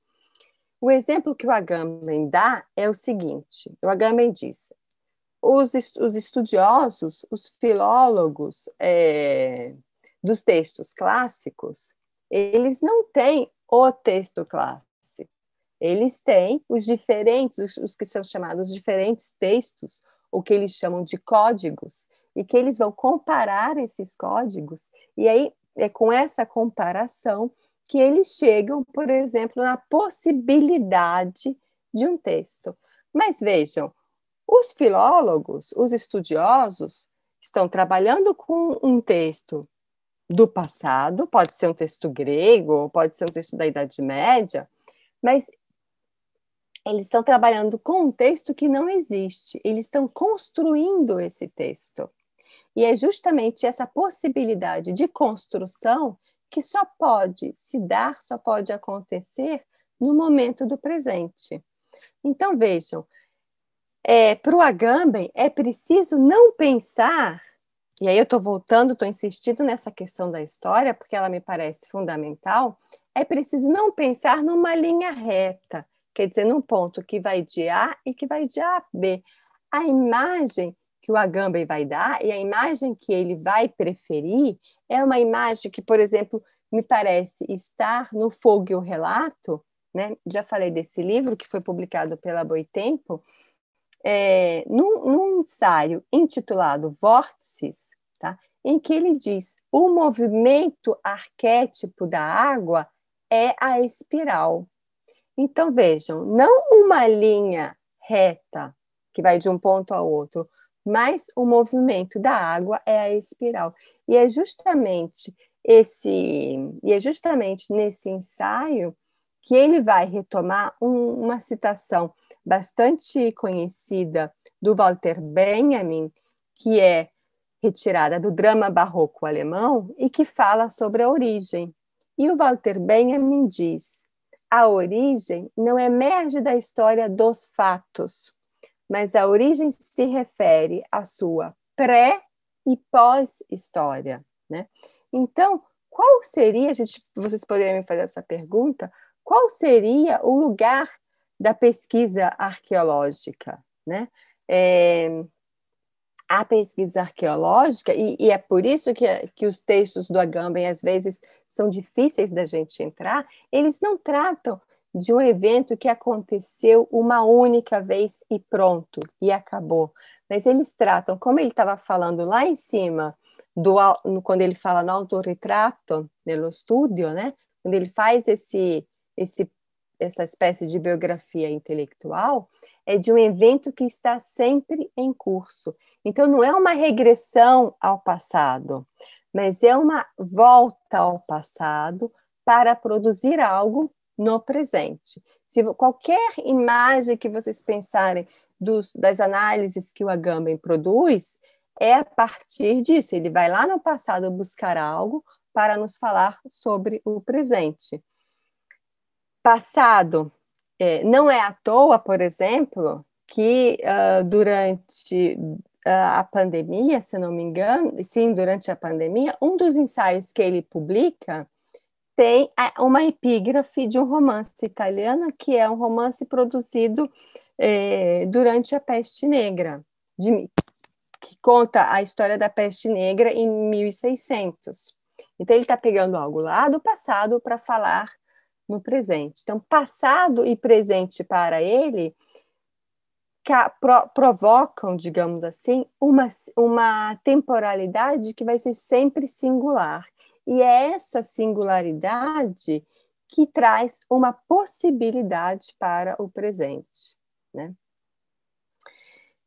O exemplo que o Agamben dá é o seguinte: o Agamben diz, os, os estudiosos, os filólogos é, dos textos clássicos, eles não têm o texto clássico. Eles têm os diferentes, os, os que são chamados diferentes textos, o que eles chamam de códigos, e que eles vão comparar esses códigos, e aí é com essa comparação que eles chegam, por exemplo, na possibilidade de um texto. Mas vejam, os filólogos, os estudiosos, estão trabalhando com um texto do passado, pode ser um texto grego, pode ser um texto da Idade Média, mas eles estão trabalhando com um texto que não existe, eles estão construindo esse texto. E é justamente essa possibilidade de construção que só pode se dar, só pode acontecer no momento do presente. Então, vejam, é, para o Agamben é preciso não pensar, e aí eu estou voltando, estou insistindo nessa questão da história, porque ela me parece fundamental, é preciso não pensar numa linha reta, quer dizer, num ponto que vai de A e que vai de A a B. A imagem que o Agamben vai dar e a imagem que ele vai preferir é uma imagem que, por exemplo, me parece estar no Fogo e o Relato, né? já falei desse livro que foi publicado pela Boitempo, é, num, num ensaio intitulado Vórtices, tá? em que ele diz o movimento arquétipo da água é a espiral. Então vejam, não uma linha reta que vai de um ponto ao outro, mas o movimento da água é a espiral. E é justamente esse e é justamente nesse ensaio que ele vai retomar um, uma citação bastante conhecida do Walter Benjamin, que é retirada do drama barroco alemão e que fala sobre a origem. E o Walter Benjamin diz: a origem não emerge é da história dos fatos, mas a origem se refere à sua pré- e pós-história. Né? Então, qual seria, gente, vocês poderiam me fazer essa pergunta, qual seria o lugar da pesquisa arqueológica? Né? É, a pesquisa arqueológica, e, e, é por isso que, que os textos do Agamben às vezes são difíceis da gente entrar, eles não tratam de um evento que aconteceu uma única vez e pronto, e acabou. Mas eles tratam, como ele estava falando lá em cima, do, quando ele fala no autorretrato, né, no estúdio, né? quando ele faz esse, esse, essa espécie de biografia intelectual, é de um evento que está sempre em curso. Então, não é uma regressão ao passado, mas é uma volta ao passado para produzir algo no presente. Se qualquer imagem que vocês pensarem dos, das análises que o Agamben produz, é a partir disso. Ele vai lá no passado buscar algo para nos falar sobre o presente. Passado é, não é à toa, por exemplo, que uh, durante ah, a pandemia, se não me engano, sim, durante a pandemia, um dos ensaios que ele publica tem é, uma epígrafe de um romance italiano, que é um romance produzido é, durante a peste negra, de, que conta a história da peste negra em 1600. Então, ele está pegando algo lá do passado para falar no presente. Então, passado e presente para ele provocam, digamos assim, uma, uma temporalidade que vai ser sempre singular. E é essa singularidade que traz uma possibilidade para o presente. Né?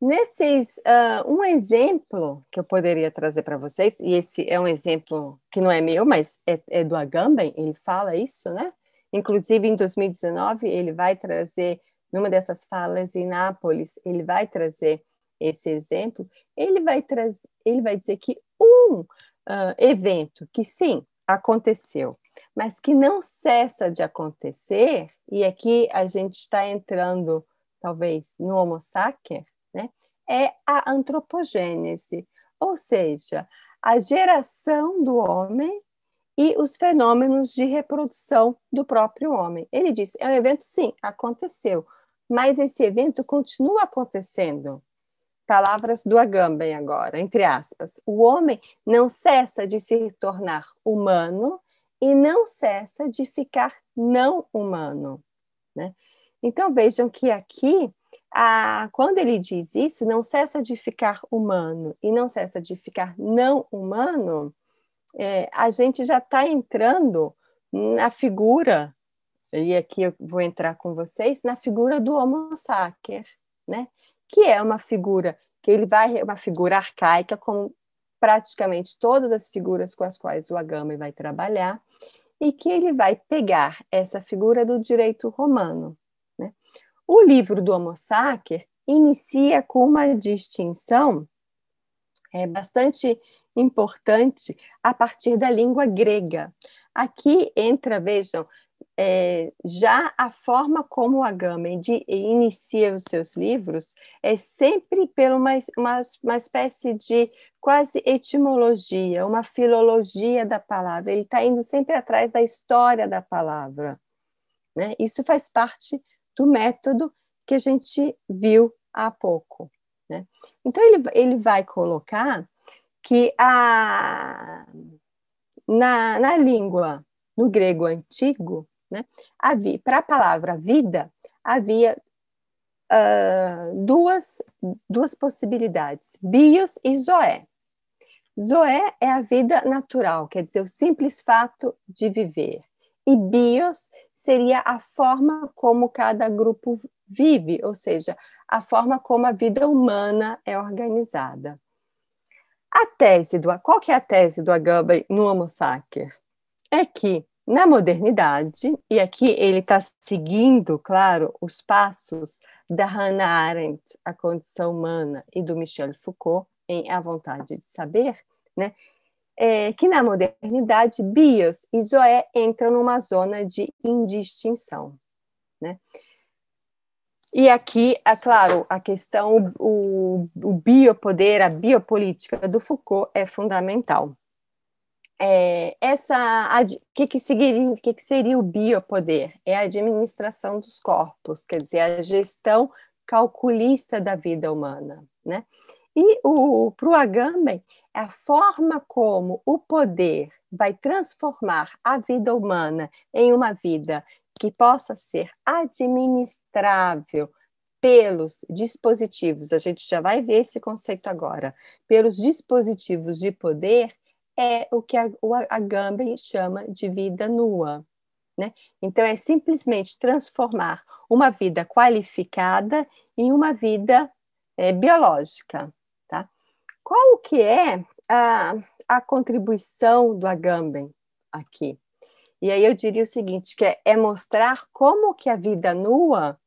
Nesses, uh, um exemplo que eu poderia trazer para vocês, e esse é um exemplo que não é meu, mas é, é do Agamben, ele fala isso, né? Inclusive, em 2019, ele vai trazer, numa dessas falas em Nápoles, ele vai trazer esse exemplo. Ele vai, trazer, ele vai dizer que um uh, evento que, sim, aconteceu, mas que não cessa de acontecer, e aqui a gente está entrando, talvez, no Homo sacer, né? é a antropogênese, ou seja, a geração do homem e os fenômenos de reprodução do próprio homem. Ele disse: é um evento, sim, aconteceu, mas esse evento continua acontecendo. Palavras do Agamben agora, entre aspas. O homem não cessa de se tornar humano e não cessa de ficar não humano. Né? Então vejam que aqui, a, quando ele diz isso, não cessa de ficar humano e não cessa de ficar não humano, é, a gente já está entrando na figura, e aqui eu vou entrar com vocês, na figura do Homo Sacer, né? que é uma figura que ele vai uma figura arcaica, como praticamente todas as figuras com as quais o Agama vai trabalhar, e que ele vai pegar essa figura do direito romano. Né? O livro do Homo Sacer inicia com uma distinção é, bastante importante a partir da língua grega. Aqui entra, vejam, é, já a forma como de inicia os seus livros é sempre por uma, uma, uma, espécie de quase etimologia, uma filologia da palavra. Ele está indo sempre atrás da história da palavra. Né? Isso faz parte do método que a gente viu há pouco. Né? Então, ele, ele vai colocar que a, na, na língua, no grego antigo, né, para a palavra vida, havia uh, duas, duas possibilidades, bios e zoé. Zoé é a vida natural, quer dizer, o simples fato de viver. E bios seria a forma como cada grupo vive, ou seja, a forma como a vida humana é organizada. A tese do, qual que é a tese do Agamben no Homo Sacer? É que na modernidade, e aqui ele está seguindo, claro, os passos da Hannah Arendt, A Condição Humana, e do Michel Foucault, em A Vontade de Saber, né? É, que na modernidade, Bios e Zoé entram numa zona de indistinção. Né? E aqui, é claro, a questão, o, o biopoder, a biopolítica do Foucault é fundamental. É, essa, o que, que, que, que seria o biopoder? É a administração dos corpos, quer dizer, a gestão calculista da vida humana, né? E para o Agamben, é a forma como o poder vai transformar a vida humana em uma vida que possa ser administrável pelos dispositivos, a gente já vai ver esse conceito agora, pelos dispositivos de poder, é o que a, a chama de vida nua. Né? Então, é simplesmente transformar uma vida qualificada em uma vida é, biológica. Tá? Qual que é a, a contribuição do Agamben aqui? E aí eu diria o seguinte, que é, é mostrar como que a vida nua,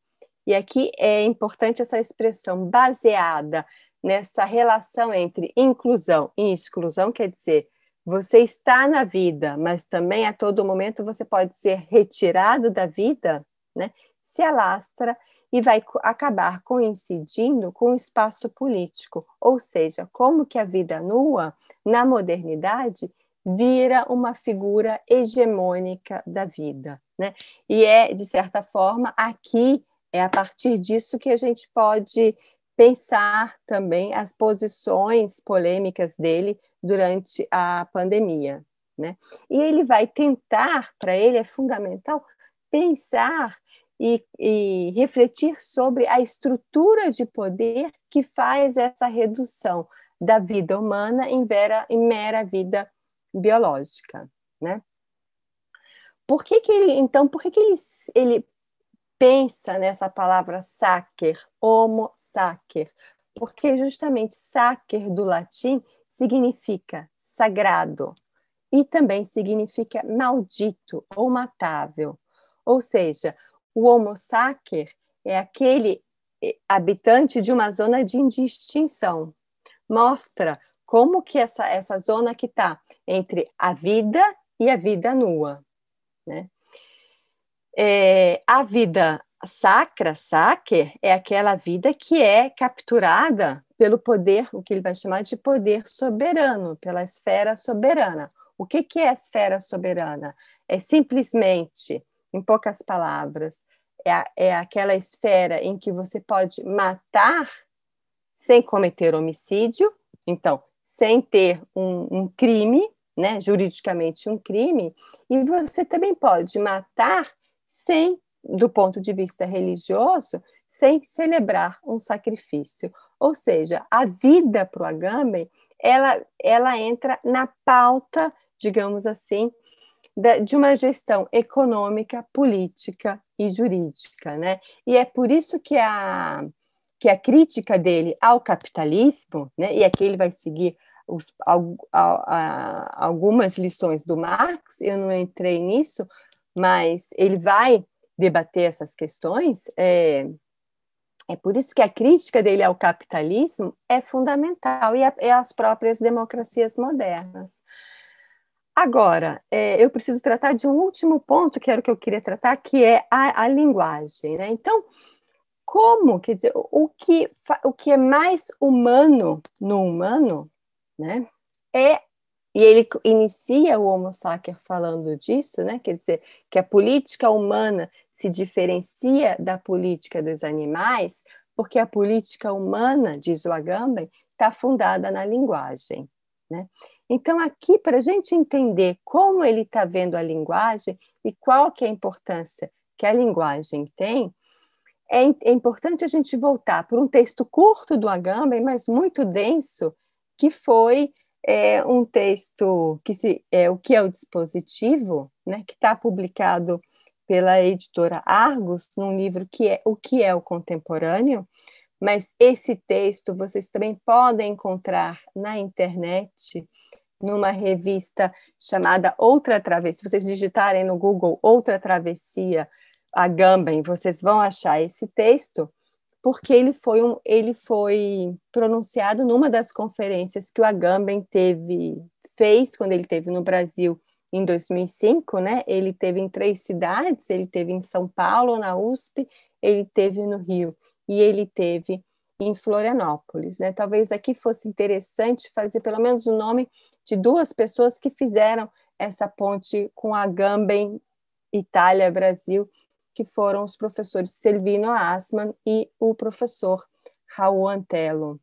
e aqui é importante essa expressão baseada nessa relação entre inclusão e exclusão, quer dizer, você está na vida, mas também a todo momento você pode ser retirado da vida, né? se alastra e vai acabar coincidindo com o espaço político. Ou seja, como que a vida nua, na modernidade, vira uma figura hegemônica da vida. Né? E é, de certa forma, aqui é a partir disso que a gente pode pensar também as posições polêmicas dele durante a pandemia. Né? E ele vai tentar, para ele é fundamental pensar e, e, refletir sobre a estrutura de poder que faz essa redução da vida humana em, vera, em mera vida biológica, né? Por que, que ele, então, por que, que ele, ele pensa nessa palavra sacer, homo sacer? Porque justamente sacer do latim significa sagrado e também significa maldito ou matável. Ou seja, o homo sacer é aquele eh, habitante de uma zona de indistinção. Mostra como que essa, essa zona que está entre a vida e a vida nua, né? É, a vida sacra, saque, é aquela vida que é capturada pelo poder, o que ele vai chamar de poder soberano, pela esfera soberana. O que, que é a esfera soberana? É simplesmente, em poucas palavras, é, é aquela esfera em que você pode matar sem cometer homicídio. Então, sem ter um, um crime, né, juridicamente um crime, e você também pode matar sem, do ponto de vista religioso, sem celebrar um sacrifício. Ou seja, a vida para o Agamben, ela, ela entra na pauta, digamos assim, de uma gestão econômica, política e jurídica, né? E é por isso que a que a crítica dele ao capitalismo, né, e aqui ele vai seguir os, al, a, algumas lições do Marx, eu não entrei nisso, mas ele vai debater essas questões. É, é por isso que a crítica dele ao capitalismo é fundamental e, a, e é às próprias democracias modernas. Agora, é, eu preciso tratar de um último ponto que era o que eu queria tratar, que é a, a linguagem. Né? Então, como, quer dizer, o que, o que é mais humano no humano, né, é e ele inicia o Homo Sacer falando disso, né? Quer dizer, que a política humana se diferencia da política dos animais, porque a política humana, diz o Agamben, está fundada na linguagem. Né? Então, aqui, para a gente entender como ele está vendo a linguagem e qual que é a importância que a linguagem tem, é, é importante a gente voltar por um texto curto do Agamben, mas muito denso, que foi é um texto que se, é o que é o dispositivo, né, que está publicado pela editora Argos num livro que é o que é o contemporâneo, mas esse texto vocês também podem encontrar na internet numa revista chamada Outra Travessia. Se vocês digitarem no Google Outra Travessia, Agamben, vocês vão achar esse texto, porque ele foi, um, ele foi pronunciado numa das conferências que o Agamben teve, fez quando ele teve no Brasil em 2005, né? Ele teve em três cidades, ele teve em São Paulo, na USP, ele teve no Rio e ele teve em Florianópolis, né? Talvez aqui fosse interessante fazer pelo menos o nome de duas pessoas que fizeram essa ponte com a Gamben Itália-Brasil que foram os professores Servino Asman e o professor Raul Antelo.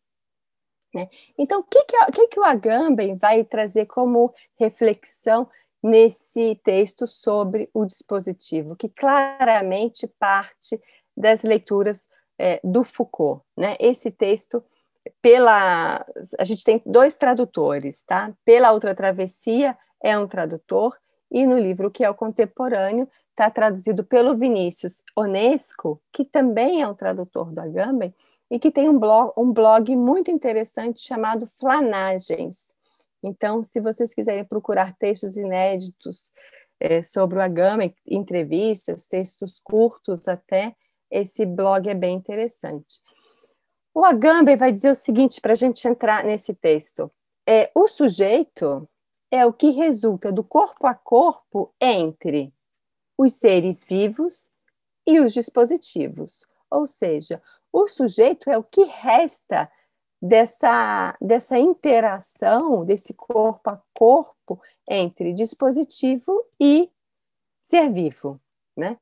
Né? Então, o que, que, que, que o Agamben vai trazer como reflexão nesse texto sobre o dispositivo, que claramente parte das leituras é, do Foucault. Né? Esse texto, pela a gente tem dois tradutores, tá? Pela Outra Travessia é um tradutor, e no livro que é o contemporâneo está traduzido pelo Vinícius Onesco, que também é um tradutor do Agamben, e que tem um blog, um blog muito interessante chamado Flanagens. Então, se vocês quiserem procurar textos inéditos é, sobre o Agamben, entrevistas, textos curtos até, esse blog é bem interessante. O Agamben vai dizer o seguinte para a gente entrar nesse texto: é, o sujeito é o que resulta do corpo a corpo entre os seres vivos e os dispositivos. Ou seja, o sujeito é o que resta dessa, dessa interação, desse corpo a corpo entre dispositivo e ser vivo. Né?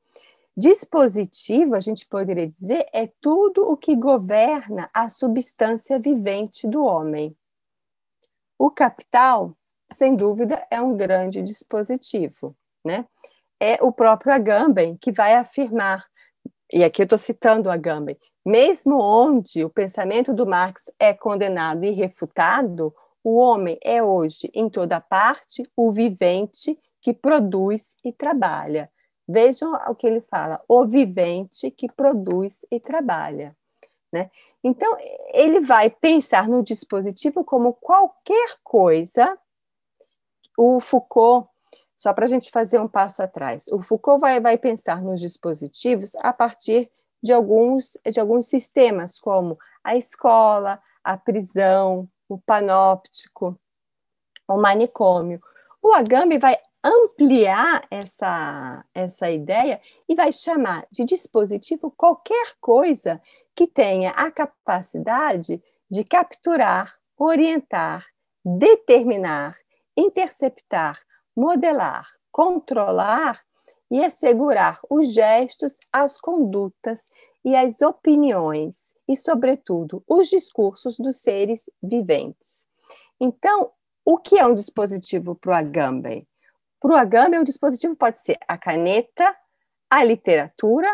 Dispositivo, a gente poderia dizer, é tudo o que governa a substância vivente do homem. O capital, sem dúvida, é um grande dispositivo. Né? é o próprio Agamben que vai afirmar, e aqui eu estou citando Agamben, mesmo onde o pensamento do Marx é condenado e refutado, o homem é hoje, em toda parte, o vivente que produz e trabalha. Vejam o que ele fala: o vivente que produz e trabalha. Né? Então, ele vai pensar no dispositivo como qualquer coisa. O Foucault só para a gente fazer um passo atrás. O Foucault vai, vai pensar nos dispositivos a partir de alguns, de alguns sistemas, como a escola, a prisão, o panóptico, o manicômio. O Agamben vai ampliar essa, essa ideia e vai chamar de dispositivo qualquer coisa que tenha a capacidade de capturar, orientar, determinar, interceptar, modelar, controlar e assegurar os gestos, as condutas e as opiniões, e, sobretudo, os discursos dos seres viventes. Então, o que é um dispositivo para o Agamben? Para o Agamben, um dispositivo pode ser a caneta, a literatura,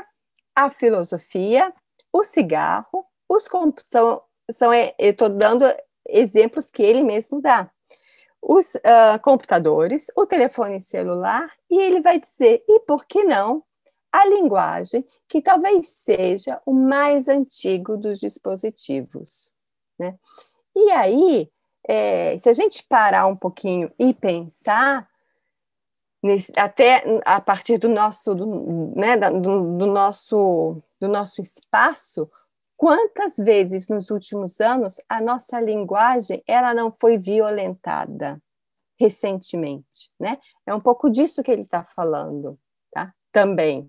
a filosofia, o cigarro, os são, são é, eu estou dando exemplos que ele mesmo dá os uh, computadores, o telefone celular, e ele vai dizer, e por que não, a linguagem que talvez seja o mais antigo dos dispositivos. Né? E aí, é, se a gente parar um pouquinho e pensar, nesse, até a partir do nosso, do, né, do, do, nosso, do nosso espaço, Quantas vezes nos últimos anos a nossa linguagem ela não foi violentada recentemente, né? É um pouco disso que ele está falando, tá? Também,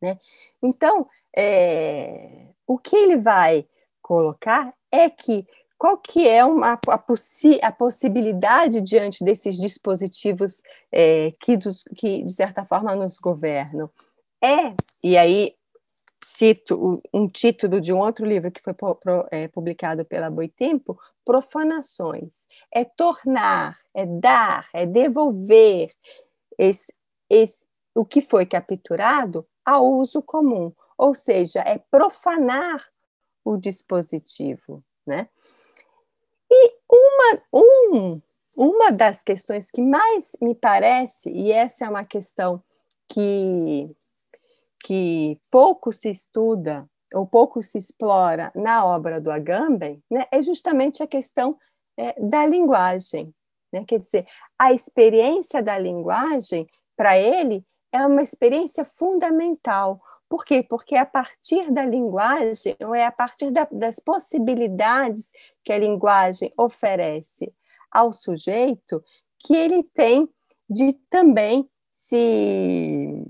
né? Então, é, o que ele vai colocar é que qual que é uma, a, possi a possibilidade diante desses dispositivos é, que, dos, que, de certa forma, nos governam? É, e aí cito um título de um outro livro que foi é, publicado pela Boitempo, Profanações. É tornar, é dar, é devolver esse, esse, o que foi capturado ao uso comum, ou seja, é profanar o dispositivo. Né? E uma, um, uma das questões que mais me parece, e essa é uma questão que que pouco se estuda ou pouco se explora na obra do Agamben, né, é justamente a questão é, da linguagem. Né? Quer dizer, a experiência da linguagem, para ele, é uma experiência fundamental. Por quê? Porque é a partir da linguagem, ou é a partir da, das possibilidades que a linguagem oferece ao sujeito, que ele tem de também se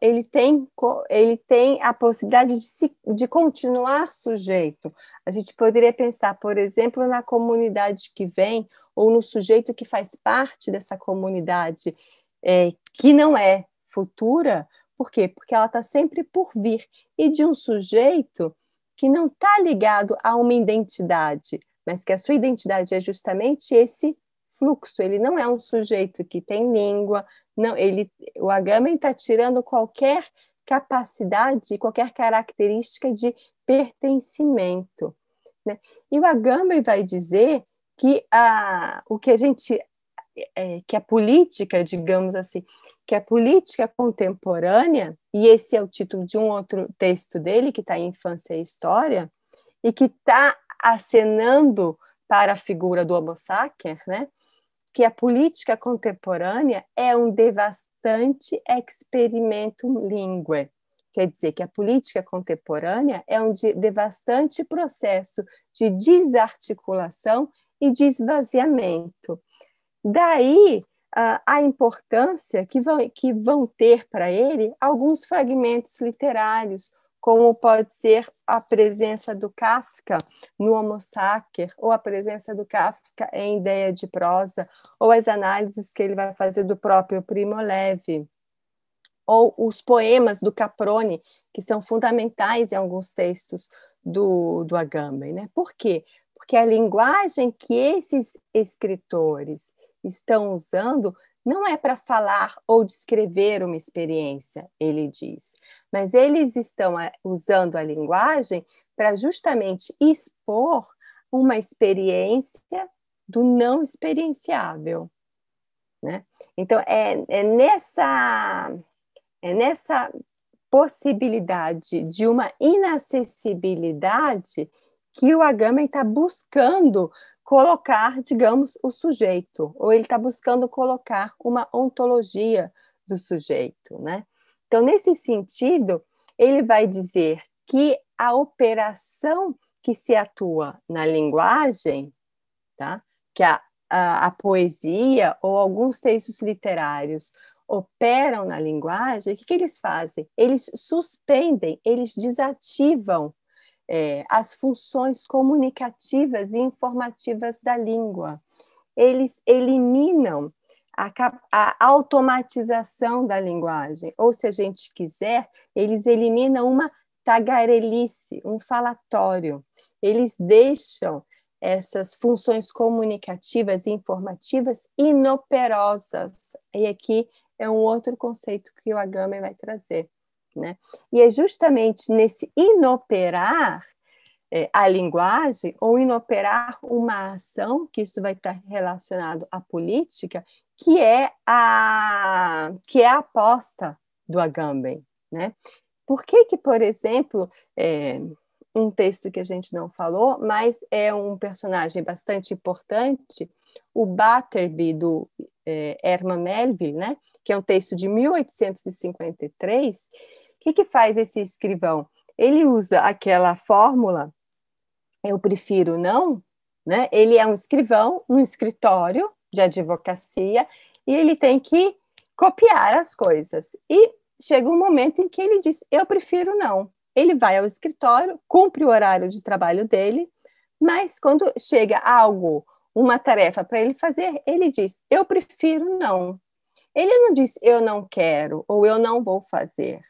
ele tem, ele tem a possibilidade de, se, de continuar sujeito. A gente poderia pensar, por exemplo, na comunidade que vem ou no sujeito que faz parte dessa comunidade é, que não é futura. Por quê? Porque ela está sempre por vir. E de um sujeito que não está ligado a uma identidade, mas que a sua identidade é justamente esse fluxo. Ele não é um sujeito que tem língua, não, ele, o Agamben está tirando qualquer capacidade, qualquer característica de pertencimento. Né? E o Agamben vai dizer que a, o que a gente, é, que a política, digamos assim, que a política contemporânea, e esse é o título de um outro texto dele, que está em Infância e História, e que está acenando para a figura do Homo Sacer, né? que a política contemporânea é um devastante experimento lingue. Quer dizer que a política contemporânea é um devastante processo de desarticulação e desvaziamento. esvaziamento. Daí a importância que vão, que vão ter para ele alguns fragmentos literários, como pode ser a presença do Kafka no Homo Sacer, ou a presença do Kafka em Ideia de Prosa, ou as análises que ele vai fazer do próprio Primo Levi, ou os poemas do Caprone, que são fundamentais em alguns textos do, do Agamben. Né? Por quê? Porque a linguagem que esses escritores estão usando não é para falar ou descrever uma experiência, ele diz, mas eles estão eh, usando a linguagem para justamente expor uma experiência do não experienciável. Né? Então, é, é, nessa, é nessa possibilidade de uma inacessibilidade que o Agamben está buscando colocar, digamos, o sujeito, ou ele está buscando colocar uma ontologia do sujeito, né? Então, nesse sentido, ele vai dizer que a operação que se atua na linguagem, tá? que a, a, a poesia ou alguns textos literários operam na linguagem, o que, que eles fazem? Eles suspendem, eles desativam é, as funções comunicativas e informativas da língua. Eles eliminam a, a, automatização da linguagem, ou se a gente quiser, eles eliminam uma tagarelice, um falatório. Eles deixam essas funções comunicativas e informativas inoperosas. E aqui é um outro conceito que o Agamben vai trazer. Né? E é justamente nesse inoperar é, a linguagem ou inoperar uma ação, que isso vai estar relacionado à política, que é a, que é a aposta do Agamben. Né? Por que, que por exemplo, é, um texto que a gente não falou, mas é um personagem bastante importante, o Batterby, do é, Herman Melville, né? que é um texto de 1853, o que, que faz esse escrivão? Ele usa aquela fórmula, eu prefiro não, né? Ele é um escrivão, um escritório de advocacia, e ele tem que copiar as coisas. E chega um momento em que ele diz: Eu prefiro não. Ele vai ao escritório, cumpre o horário de trabalho dele, mas quando chega algo, uma tarefa para ele fazer, ele diz: Eu prefiro não. Ele não diz eu não quero ou eu não vou fazer.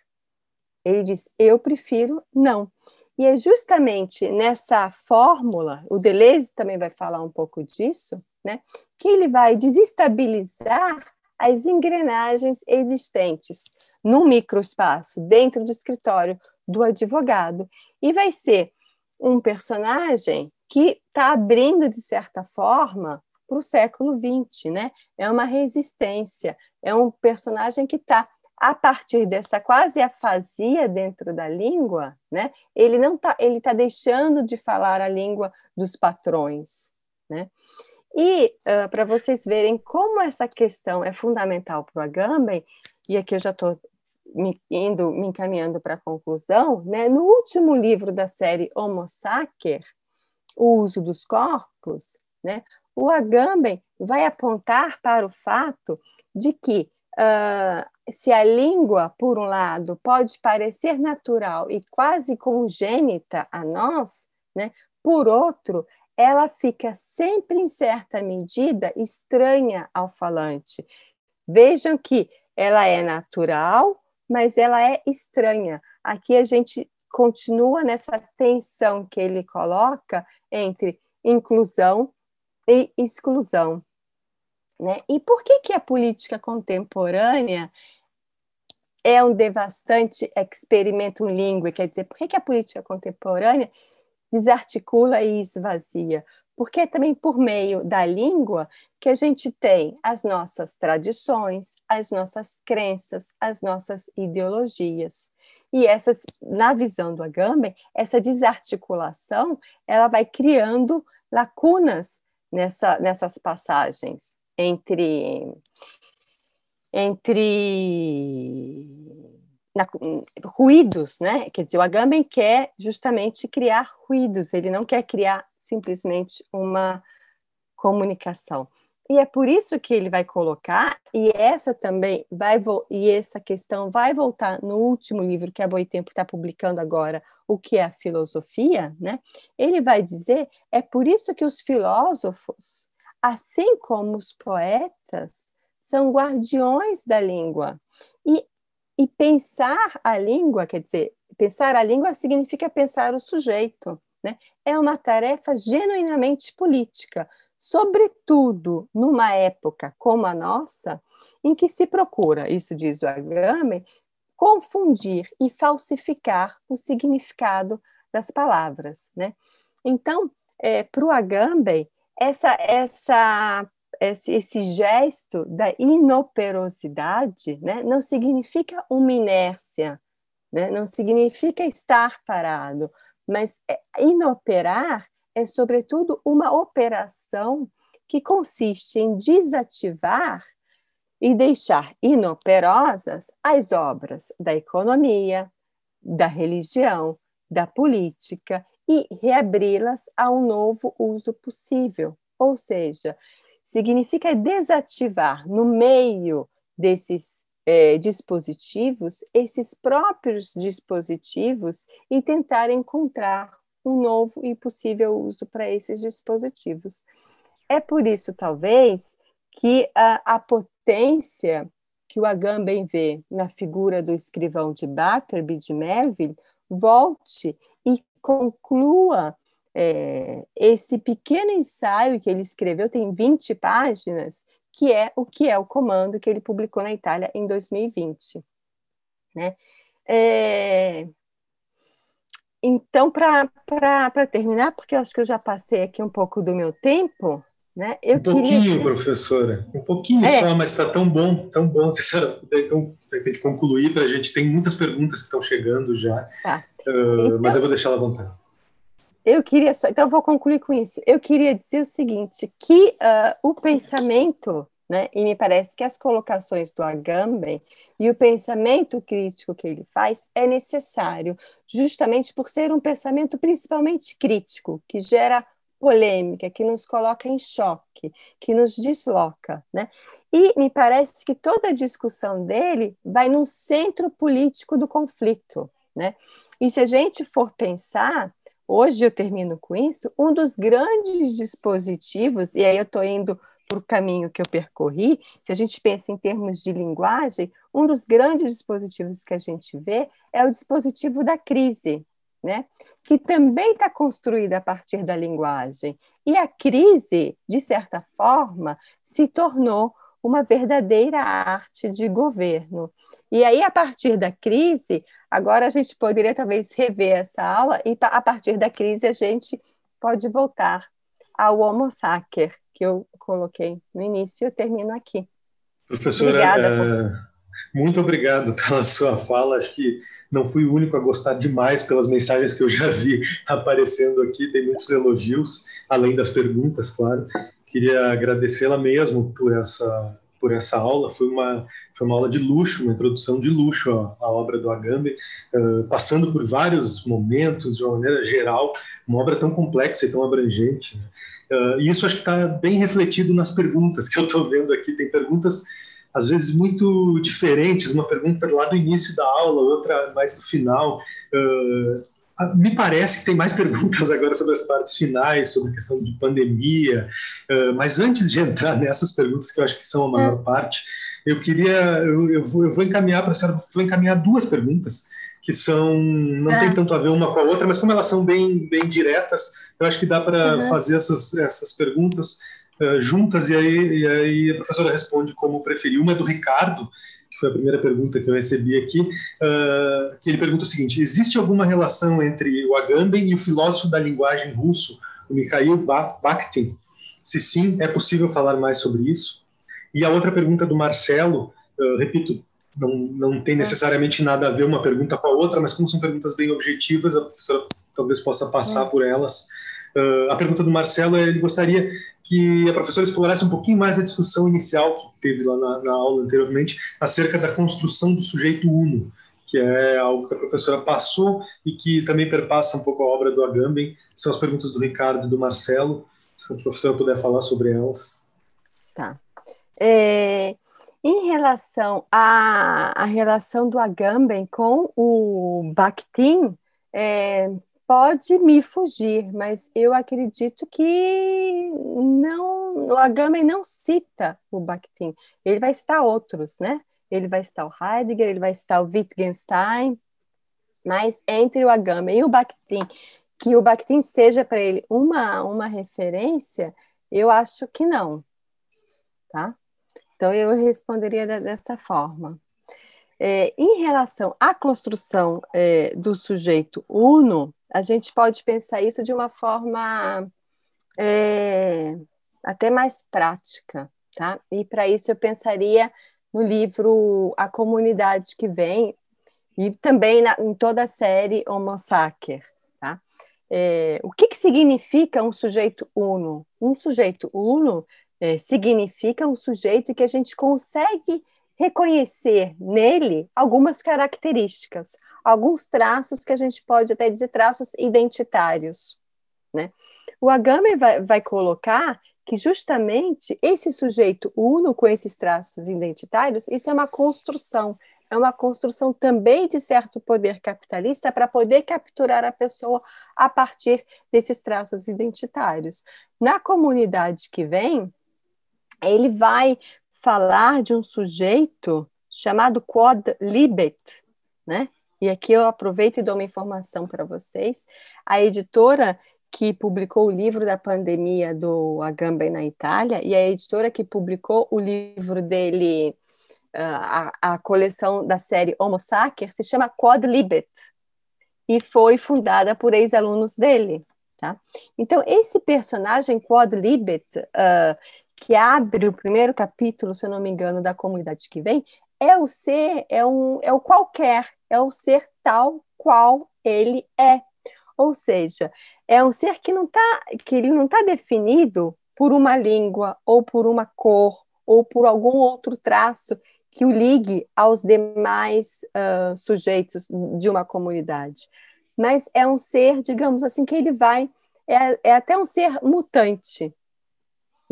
Ele diz: eu prefiro não. E é justamente nessa fórmula, o Deleuze também vai falar um pouco disso, né, que ele vai desestabilizar as engrenagens existentes no microespaço, dentro do escritório do advogado. E vai ser um personagem que está abrindo, de certa forma, para o século XX, né? É uma resistência, é um personagem que está a partir dessa quase afasia dentro da língua, né, ele não tá, ele está deixando de falar a língua dos patrões, né? E uh, ah, para vocês verem como essa questão é fundamental para o Agamben, e aqui eu já estou me indo, me encaminhando para a conclusão, né? No último livro da série Homo Sacer, o uso dos corpos, né? O Agamben vai apontar para o fato de que uh, se a língua, por um lado, pode parecer natural e quase congênita a nós, né, por outro, ela fica sempre, em certa medida, estranha ao falante. Vejam que ela é natural, mas ela é estranha. Aqui a gente continua nessa tensão que ele coloca entre inclusão e exclusão. Né? E por que, que a política contemporânea é um devastante experimento língua? Quer dizer, por que, que a política contemporânea desarticula e esvazia? Porque é também por meio da língua que a gente tem as nossas tradições, as nossas crenças, as nossas ideologias. E essas, na visão do Agamben, essa desarticulação, ela vai criando lacunas nessa, nessas passagens entre entre na, ruídos, né? Quer dizer, o Agamben quer justamente criar ruídos, ele não quer criar simplesmente uma comunicação. E é por isso que ele vai colocar, e essa também vai e essa questão vai voltar no último livro que a Boitempo está publicando agora, o que é a filosofia, né? Ele vai dizer, é por isso que os filósofos assim como os poetas, são guardiões da língua. E, e pensar a língua, quer dizer, pensar a língua significa pensar o sujeito. Né? É uma tarefa genuinamente política, sobretudo numa época como a nossa, em que se procura, isso diz o Agamben, confundir e falsificar o significado das palavras. Né? Então, é, para o Agamben, essa, essa, esse, esse gesto da inoperosidade né, não significa uma inércia, né, não significa estar parado, mas é, inoperar é, sobretudo, uma operação que consiste em desativar e deixar inoperosas as obras da economia, da religião, da política e reabri-las a um novo uso possível. Ou seja, significa desativar no meio desses é, dispositivos, esses próprios dispositivos e tentar encontrar um novo e possível uso para esses dispositivos. É por isso, talvez, que a, a potência que o Agamben vê na figura do escrivão de Batterby de Melville volte conclua é, esse pequeno ensaio que ele escreveu, tem 20 páginas, que é o que é o comando que ele publicou na Itália em 2020. Né? É... Então, para terminar, porque eu acho que eu já passei aqui um pouco do meu tempo, né? Eu um pouquinho, queria... professora, um pouquinho é. só, mas está tão bom, tão bom, se senhora puder então, concluir para a gente. Tem muitas perguntas que estão chegando já, tá. uh, então, mas eu vou deixar ela vontade. Eu queria só, então eu vou concluir com isso. Eu queria dizer o seguinte, que uh, o pensamento, né, e me parece que as colocações do Agamben e o pensamento crítico que ele faz é necessário, justamente por ser um pensamento principalmente crítico, que gera polêmica, que nos coloca em choque, que nos desloca, né? E me parece que toda a discussão dele vai no centro político do conflito, né? E se a gente for pensar, hoje eu termino com isso, um dos grandes dispositivos, e aí eu estou indo para o caminho que eu percorri, se a gente pensa em termos de linguagem, um dos grandes dispositivos que a gente vê é o dispositivo da crise, né? que também está construída a partir da linguagem. E a crise, de certa forma, se tornou uma verdadeira arte de governo. E aí, a partir da crise, agora a gente poderia talvez rever essa aula, e a partir da crise a gente pode voltar ao Homo Sacer, que eu coloquei no início, e eu termino aqui. Professora, Obrigada, é... muito obrigado pela sua fala. Acho que não fui o único a gostar demais pelas mensagens que eu já vi aparecendo aqui, tem muitos elogios, além das perguntas, claro. Queria agradecê-la mesmo por essa por essa aula. Foi uma, foi uma aula de luxo, uma introdução de luxo à, à obra do Agamben, uh, passando por vários momentos de uma maneira geral, uma obra tão complexa e tão abrangente. Uh, isso acho que está bem refletido nas perguntas que eu estou vendo aqui. Tem perguntas às vezes muito diferentes, uma pergunta lá do início da aula, outra mais no final. Uh, me parece que tem mais perguntas agora sobre as partes finais, sobre a questão de pandemia, uh, mas antes de entrar nessas perguntas, que eu acho que são a maior é. parte, eu queria, eu, eu, vou, eu vou, encaminhar para a senhora, vou encaminhar duas perguntas, que são, não é. tem tanto a ver uma com a outra, mas como elas são bem, bem diretas, eu acho que dá para uhum. fazer essas, essas perguntas eh, juntas, e aí, e aí a professora responde como preferir. Uma é do Ricardo, que foi a primeira pergunta que eu recebi aqui, uh, que ele pergunta o seguinte: existe alguma relação entre o Agamben e o filósofo da linguagem russo, o Mikhail Bakhtin? Se sim, é possível falar mais sobre isso? E a outra pergunta do Marcelo, repito, não, não tem necessariamente nada a ver uma pergunta com a outra, mas como são perguntas bem objetivas, a professora talvez possa passar é. por elas. Uh, a pergunta do Marcelo é: ele gostaria que a professora explorasse um pouquinho mais a discussão inicial que teve lá na, na aula anteriormente acerca da construção do sujeito uno, que é algo que a professora passou e que também perpassa um pouco a obra do Agamben. São as perguntas do Ricardo e do Marcelo. Se a professora puder falar sobre elas. Tá. É, em relação à, à relação do Agamben com o Bakhtin, é, pode me fugir, mas eu acredito que não, o Agamben não cita o Bakhtin. Ele vai citar outros, né? Ele vai citar o Heidegger, ele vai citar o Wittgenstein, mas entre o Agamben e o Bakhtin, que o Bakhtin seja para ele uma uma referência, eu acho que não, tá? Então eu responderia dessa forma. É, em relação à construção é, do sujeito uno, a gente pode pensar isso de uma forma é, até mais prática, tá? E para isso eu pensaria no livro A Comunidade que Vem e também na, em toda a série Homo Sacer, tá? É, o que, que significa um sujeito uno? Um sujeito uno é, significa um sujeito que a gente consegue reconhecer nele algumas características, alguns traços que a gente pode até dizer traços identitários. Né? O Agamben vai, vai colocar que justamente esse sujeito uno com esses traços identitários, isso é uma construção, é uma construção também de certo poder capitalista para poder capturar a pessoa a partir desses traços identitários. Na comunidade que vem, ele vai falar de um sujeito chamado Quod Libet, né? E aqui eu aproveito e dou uma informação para vocês. A editora que publicou o livro da pandemia do Agamben na Itália e a editora que publicou o livro dele, ah, a, a coleção da série Homo Sacer, se chama Quod Libet e foi fundada por ex-alunos dele. Tá? Então, esse personagem, Quod Libet, uh, que abre o primeiro capítulo, se eu não me engano, da comunidade que vem, é o ser, é, um, é o qualquer, é o ser tal qual ele é. Ou seja, é um ser que não está que ele não está definido por uma língua ou por uma cor ou por algum outro traço que o ligue aos demais uh, sujeitos de uma comunidade. Mas é um ser, digamos assim, que ele vai é, é até um ser mutante,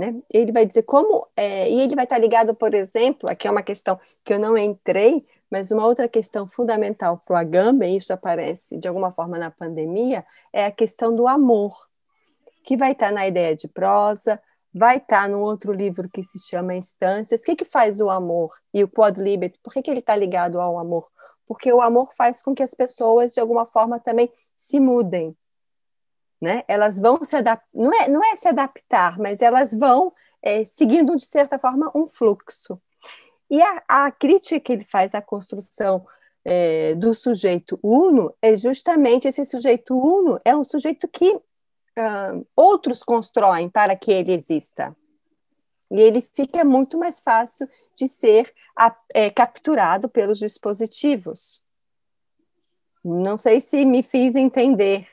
né? Ele vai dizer como, é, e ele vai estar ligado, por exemplo, aqui é uma questão que eu não entrei, mas uma outra questão fundamental para o Agamben, isso aparece de alguma forma na pandemia, é a questão do amor, que vai estar na ideia de prosa, vai estar num outro livro que se chama Instâncias. O que, que faz o amor e o quad libet? Por que, que ele está ligado ao amor? Porque o amor faz com que as pessoas, de alguma forma, também se mudem né? Elas vão se adaptar, não é, não é se adaptar, mas elas vão é, seguindo, de certa forma, um fluxo. E a, a crítica que ele faz à construção é, do sujeito uno é justamente esse sujeito uno é um sujeito que uh, outros constroem para que ele exista. E ele fica muito mais fácil de ser a, é, capturado pelos dispositivos. Não sei se me fiz entender.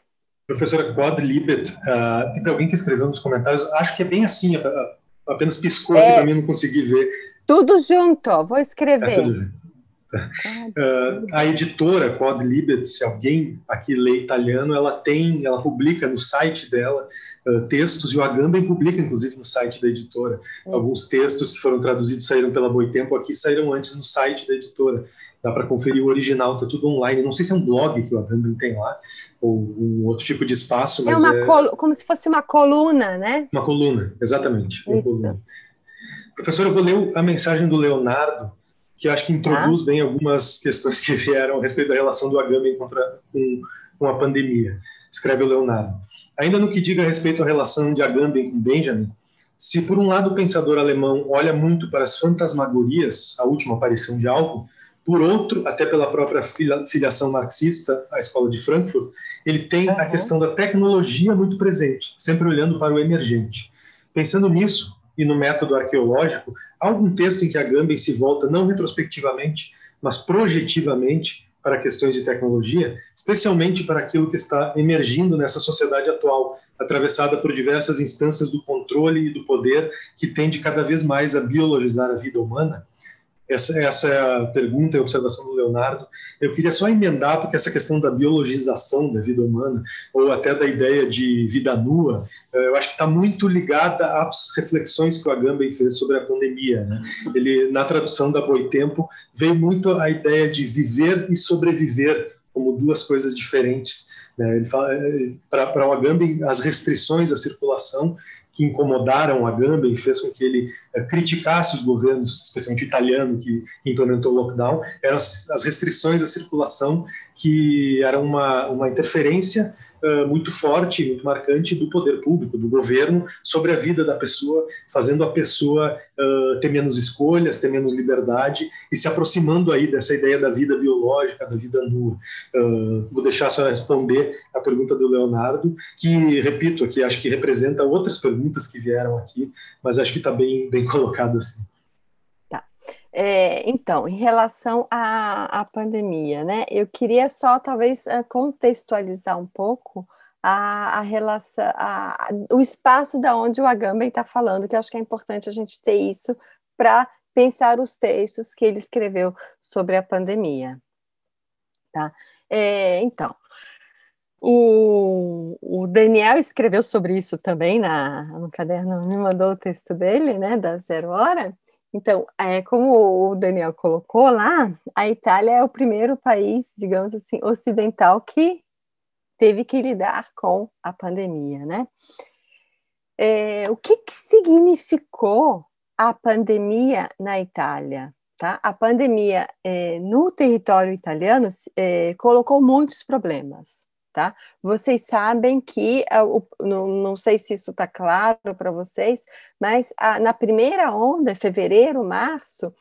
Professora Quadlibet, uh, alguém que escreveu nos comentários, acho que é bem assim, apenas piscou é, aqui para mim, não consegui ver. Tudo junto, vou escrever. uh, a editora Quadlibet, se alguém aqui lê italiano, ela tem, ela publica no site dela uh, textos, e o Agamben publica, inclusive, no site da editora. Isso. Alguns textos que foram traduzidos saíram pela Boitempo, aqui saíram antes no site da editora. Dá para conferir o original, está tudo online. Não sei se é um blog que o Agamben tem lá, ou um outro tipo de espaço, é mas é, é... Col... como se fosse uma coluna, né? Uma coluna, exatamente. Uma coluna. Professor, eu vou ler a mensagem do Leonardo, que acho que introduz ah. bem algumas questões que vieram a respeito da relação do Agamben contra, com, com a pandemia. Escreve o Leonardo. Ainda no que diga a respeito à relação de Agamben com Benjamin, se por um lado o pensador alemão olha muito para as fantasmagorias, a última aparição de algo, por outro, até pela própria filiação marxista à escola de Frankfurt, ele tem a questão da tecnologia muito presente, sempre olhando para o emergente. Pensando nisso e no método arqueológico, há algum texto em que a Agamben se volta não retrospectivamente, mas projetivamente para questões de tecnologia, especialmente para aquilo que está emergindo nessa sociedade atual, atravessada por diversas instâncias do controle e do poder que tende cada vez mais a biologizar a vida humana? Essa, essa é a pergunta e observação do Leonardo. Eu queria só emendar, porque essa questão da biologização da vida humana, ou até da ideia de vida nua, eh, eu acho que está muito ligada às reflexões que o Agamben fez sobre a pandemia. Né? Uhum. Ele, na tradução da Boitempo, veio muito a ideia de viver e sobreviver como duas coisas diferentes. Né? Ele eh, eh, para o Agamben, as restrições à circulação que incomodaram a Gamba e fez com que ele eh, criticasse os governos, especialmente o italiano, que implementou o lockdown, eram as, as restrições à circulação, que eram uma, uma interferência muito forte, muito marcante do poder público, do governo, sobre a vida da pessoa, fazendo a pessoa uh, ter menos escolhas, ter menos liberdade e se aproximando aí dessa ideia da vida biológica, da vida nua. Uh, vou deixar a senhora responder a pergunta do Leonardo, que, repito, aqui acho que representa outras perguntas que vieram aqui, mas acho que está bem, bem colocado assim. É, então, em relação à, à pandemia, né? Eu queria só talvez eh, contextualizar um pouco a, a relação, a, o espaço da onde o Agamben está falando, que acho que é importante a gente ter isso para pensar os textos que ele escreveu sobre a pandemia. Tá? É, então, o, o, Daniel escreveu sobre isso também na, no caderno, me mandou o texto dele, né, da Zero Hora, então, é, como o Daniel colocou lá, a Itália é o primeiro país, digamos assim, ocidental que teve que lidar com a pandemia, né? É, o que, que significou a pandemia na Itália? Tá? A pandemia é, no território italiano é, colocou muitos problemas tá? Vocês sabem que, eh, não sei se isso está claro para vocês, mas na primeira onda, fevereiro, março,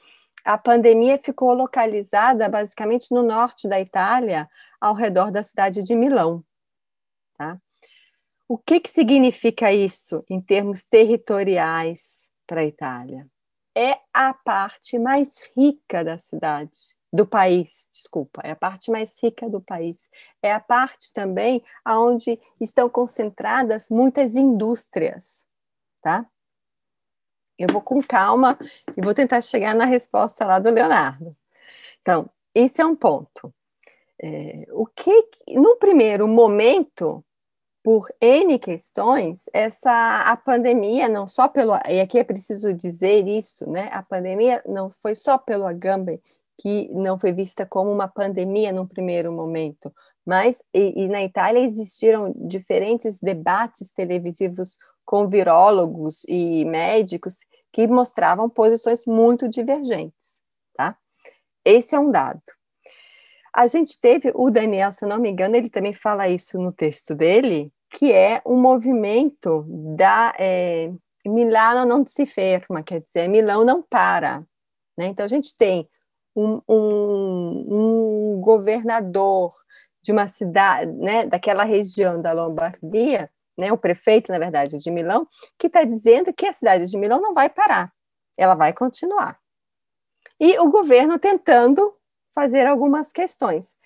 a pandemia ficou localizada basicamente no norte da Itália, ao redor da cidade de Milão, tá? O que, que significa isso em termos territoriais para a Itália? É a parte mais rica da cidade do país, desculpa, é a parte mais rica do país. É a parte também onde estão concentradas muitas indústrias, tá? Eu vou com calma e vou tentar chegar na resposta lá do Leonardo. Então, esse é um ponto. É, o que, no primeiro momento, por N questões, essa a pandemia não só pelo, e aqui é preciso dizer isso, né? A pandemia não foi só pelo Agamben que não foi vista como uma pandemia num primeiro momento, mas e, e na Itália existiram diferentes debates televisivos com virólogos e médicos que mostravam posições muito divergentes, tá? Esse é um dado. A gente teve o Daniel, se não me engano, ele também fala isso no texto dele, que é um movimento da é, Milano não se ferma, quer dizer, Milão não para. Né? Então a gente tem um, um, um governador de uma cidade, né, daquela região da Lombardia, né, o prefeito, na verdade, de Milão, que está dizendo que a cidade de Milão não vai parar, ela vai continuar. E o governo tentando fazer algumas questões.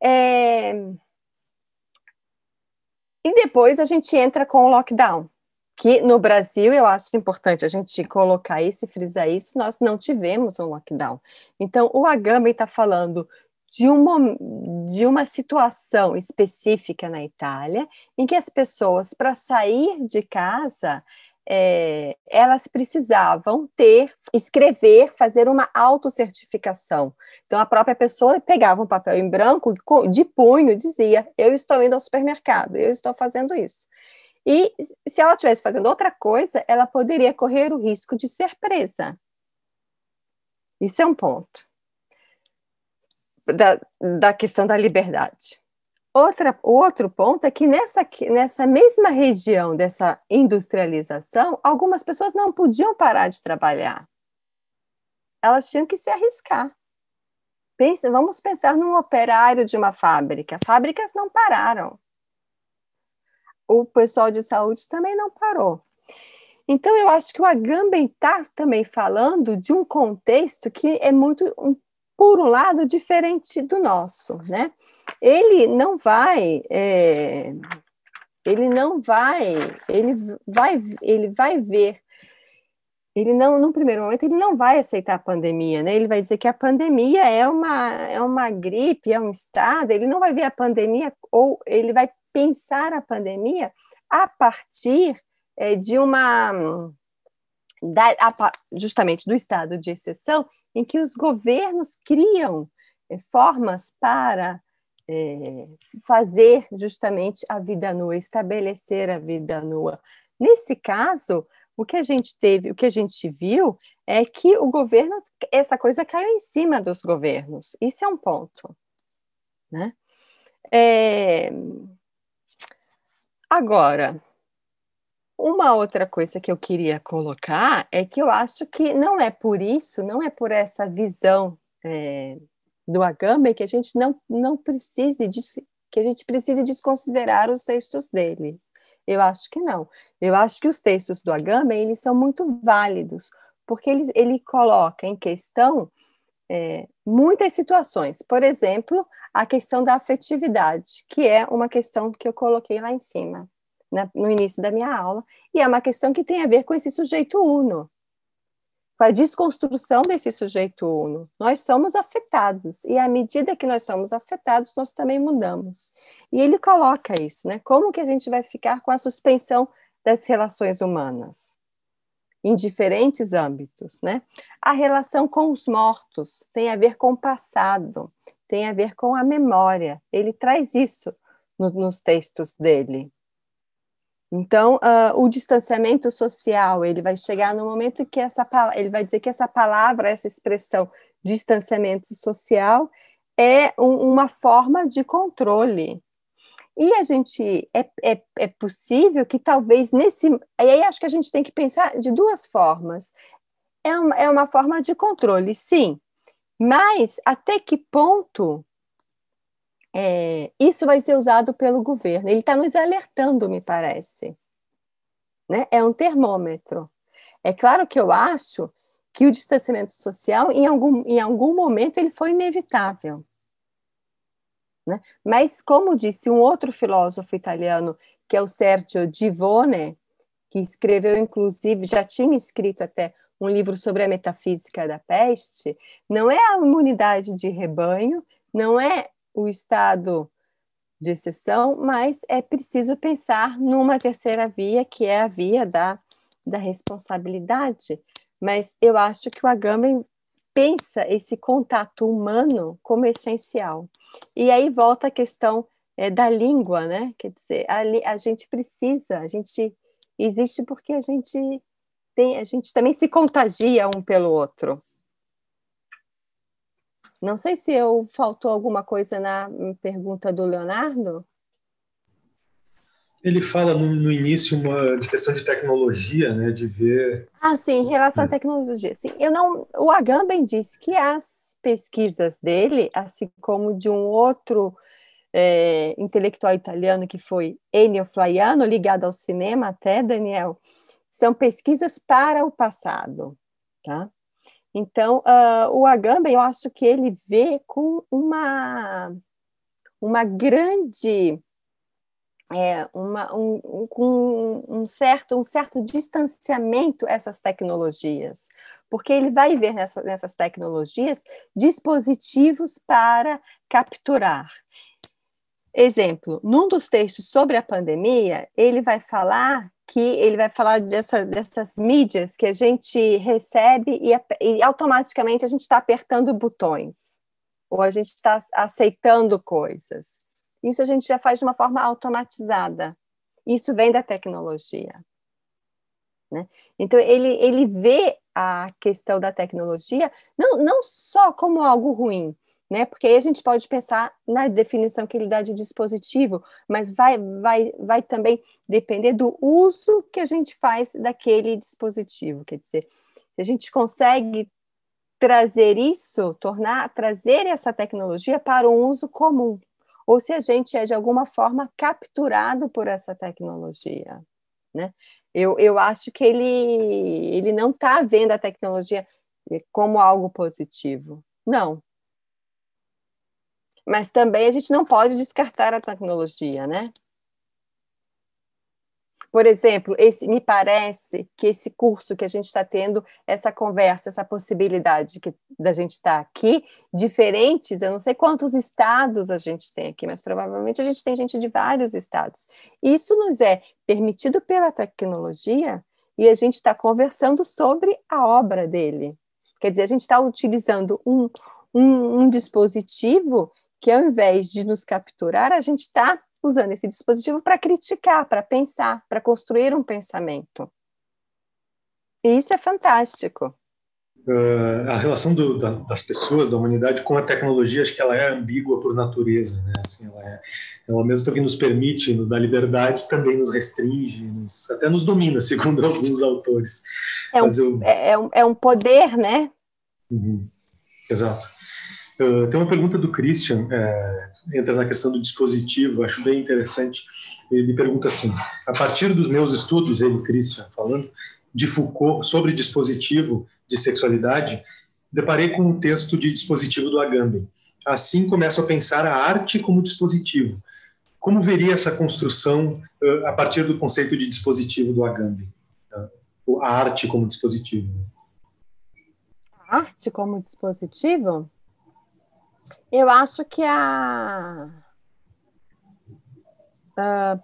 É... E depois a gente entra com o lockdown que no Brasil eu acho importante a gente colocar isso e frisar isso, nós não tivemos um lockdown. Então, o Agamben está falando de uma, de uma situação específica na Itália em que as pessoas, para sair de casa, é, elas precisavam ter, escrever, fazer uma autocertificação. Então, a própria pessoa pegava um papel em branco, de punho, dizia: Eu estou indo ao supermercado, eu estou fazendo isso. E se ela estivesse fazendo outra coisa, ela poderia correr o risco de ser presa. Isso é um ponto da, da questão da liberdade. Outra, outro ponto é que nessa, nessa mesma região dessa industrialização, algumas pessoas não podiam parar de trabalhar. Elas tinham que se arriscar. Pensa, vamos pensar num operário de uma fábrica. Fábricas não pararam o pessoal de saúde também não parou. Então, eu acho que o Agamben está também falando de um contexto que é muito, por um lado, diferente do nosso, né? Ele não vai... É, ele não vai... Ele vai, ele vai ver... Ele não, no primeiro momento, ele não vai aceitar a pandemia, né? Ele vai dizer que a pandemia é uma, é uma gripe, é um estado, ele não vai ver a pandemia, ou ele vai pensar a pandemia a partir é, de uma. Da, justamente do estado de exceção, em que os governos criam é, formas para é, fazer justamente a vida nua, estabelecer a vida nua. Nesse caso, o que a gente teve, o que a gente viu é que o governo, essa coisa caiu em cima dos governos. Isso é um ponto, né? É, Agora, uma outra coisa que eu queria colocar é que eu acho que não é por isso, não é por essa visão é, do Agamben que a gente não, não precise que a gente precise desconsiderar os textos deles. Eu acho que não. Eu acho que os textos do Agamben eles são muito válidos, porque ele, ele coloca em questão é, muitas situações. Por exemplo, a questão da afetividade, que é uma questão que eu coloquei lá em cima, na, né, no início da minha aula, e é uma questão que tem a ver com esse sujeito uno, com a desconstrução desse sujeito uno. Nós somos afetados, e à medida que nós somos afetados, nós também mudamos. E ele coloca isso, né? Como que a gente vai ficar com a suspensão das relações humanas? em diferentes âmbitos, né? A relação com os mortos tem a ver com o passado, tem a ver com a memória. Ele traz isso no, nos textos dele. Então, uh, o distanciamento social, ele vai chegar no momento que essa ele vai dizer que essa palavra, essa expressão distanciamento social é um, uma forma de controle, e a gente é, é, é possível que talvez nesse. E aí acho que a gente tem que pensar de duas formas. É uma, é uma forma de controle, sim, mas até que ponto é, isso vai ser usado pelo governo? Ele está nos alertando, me parece. Né? É um termômetro. É claro que eu acho que o distanciamento social, em algum, em algum momento, ele foi inevitável. Né? Mas, como disse um outro filósofo italiano, que é o Sergio Divone, que escreveu, inclusive, já tinha escrito até um livro sobre a metafísica da peste, não é a imunidade de rebanho, não é o estado de exceção, mas é preciso pensar numa terceira via, que é a via da, da responsabilidade. Mas eu acho que o Agamben pensa esse contato humano como essencial. E aí volta a questão é, da língua, né? Quer dizer, a, a gente precisa, a gente existe porque a gente tem, a gente também se contagia um pelo outro. Não sei se eu faltou alguma coisa na hum, pergunta do Leonardo. Ele fala no, no início uma, de questão de tecnologia, né, de ver. Ah, sim, em relação à é. tecnologia, sim. Eu não, o Agamben disse que as pesquisas dele, assim como de um outro é, intelectual italiano que foi Ennio Flaiano, ligado ao cinema até, Daniel, são pesquisas para o passado, tá? Então, uh, o Agamben, eu acho que ele vê com uma, uma grande é, uma, um, um, um, certo, um certo distanciamento essas tecnologias, porque ele vai ver nessa, nessas tecnologias dispositivos para capturar. Exemplo, num dos textos sobre a pandemia, ele vai falar que ele vai falar dessa, dessas mídias que a gente recebe e, e automaticamente a gente está apertando botões ou a gente está aceitando coisas. Isso a gente já faz de uma forma automatizada. Isso vem da tecnologia. Né? Então, ele, ele vê a questão da tecnologia não, não só como algo ruim, né? porque aí a gente pode pensar na definição que ele dá de dispositivo, mas vai, vai, vai também depender do uso que a gente faz daquele dispositivo. Quer dizer, se a gente consegue trazer isso, tornar, trazer essa tecnologia para um uso comum, ou se a gente é de alguma forma capturado por essa tecnologia. Né? Eu, eu acho que ele, ele não está vendo a tecnologia como algo positivo. Não. Mas também a gente não pode descartar a tecnologia, né? Por exemplo, esse, me parece que esse curso que a gente está tendo, essa conversa, essa possibilidade que, da gente estar tá aqui, diferentes, eu não sei quantos estados a gente tem aqui, mas provavelmente a gente tem gente de vários estados. Isso nos é permitido pela tecnologia e a gente está conversando sobre a obra dele. Quer dizer, a gente está utilizando um, um, um dispositivo que, ao invés de nos capturar, a gente está usando esse dispositivo para criticar, para pensar, para construir um pensamento. E isso é fantástico. Uh, a relação do, da, das pessoas, da humanidade com a tecnologia, acho que ela é ambígua por natureza, né? Assim, ela, é, ela mesmo que nos permite, nos dá liberdades, também nos restringe, nos, até nos domina, segundo alguns autores. É um, eu... É, é, um é, um, poder, né? Uhum. Exato. Uh, tem uma pergunta do Christian. É, entra na questão do dispositivo, acho bem interessante. Ele pergunta assim: a partir dos meus estudos, ele, Christian, falando, de Foucault sobre dispositivo de sexualidade, deparei com um texto de dispositivo do Agamben. Assim começo a pensar a arte como dispositivo. Como veria essa construção uh, a partir do conceito de dispositivo do Agamben? Uh, a arte como dispositivo. A arte como dispositivo? Eu acho que a, a,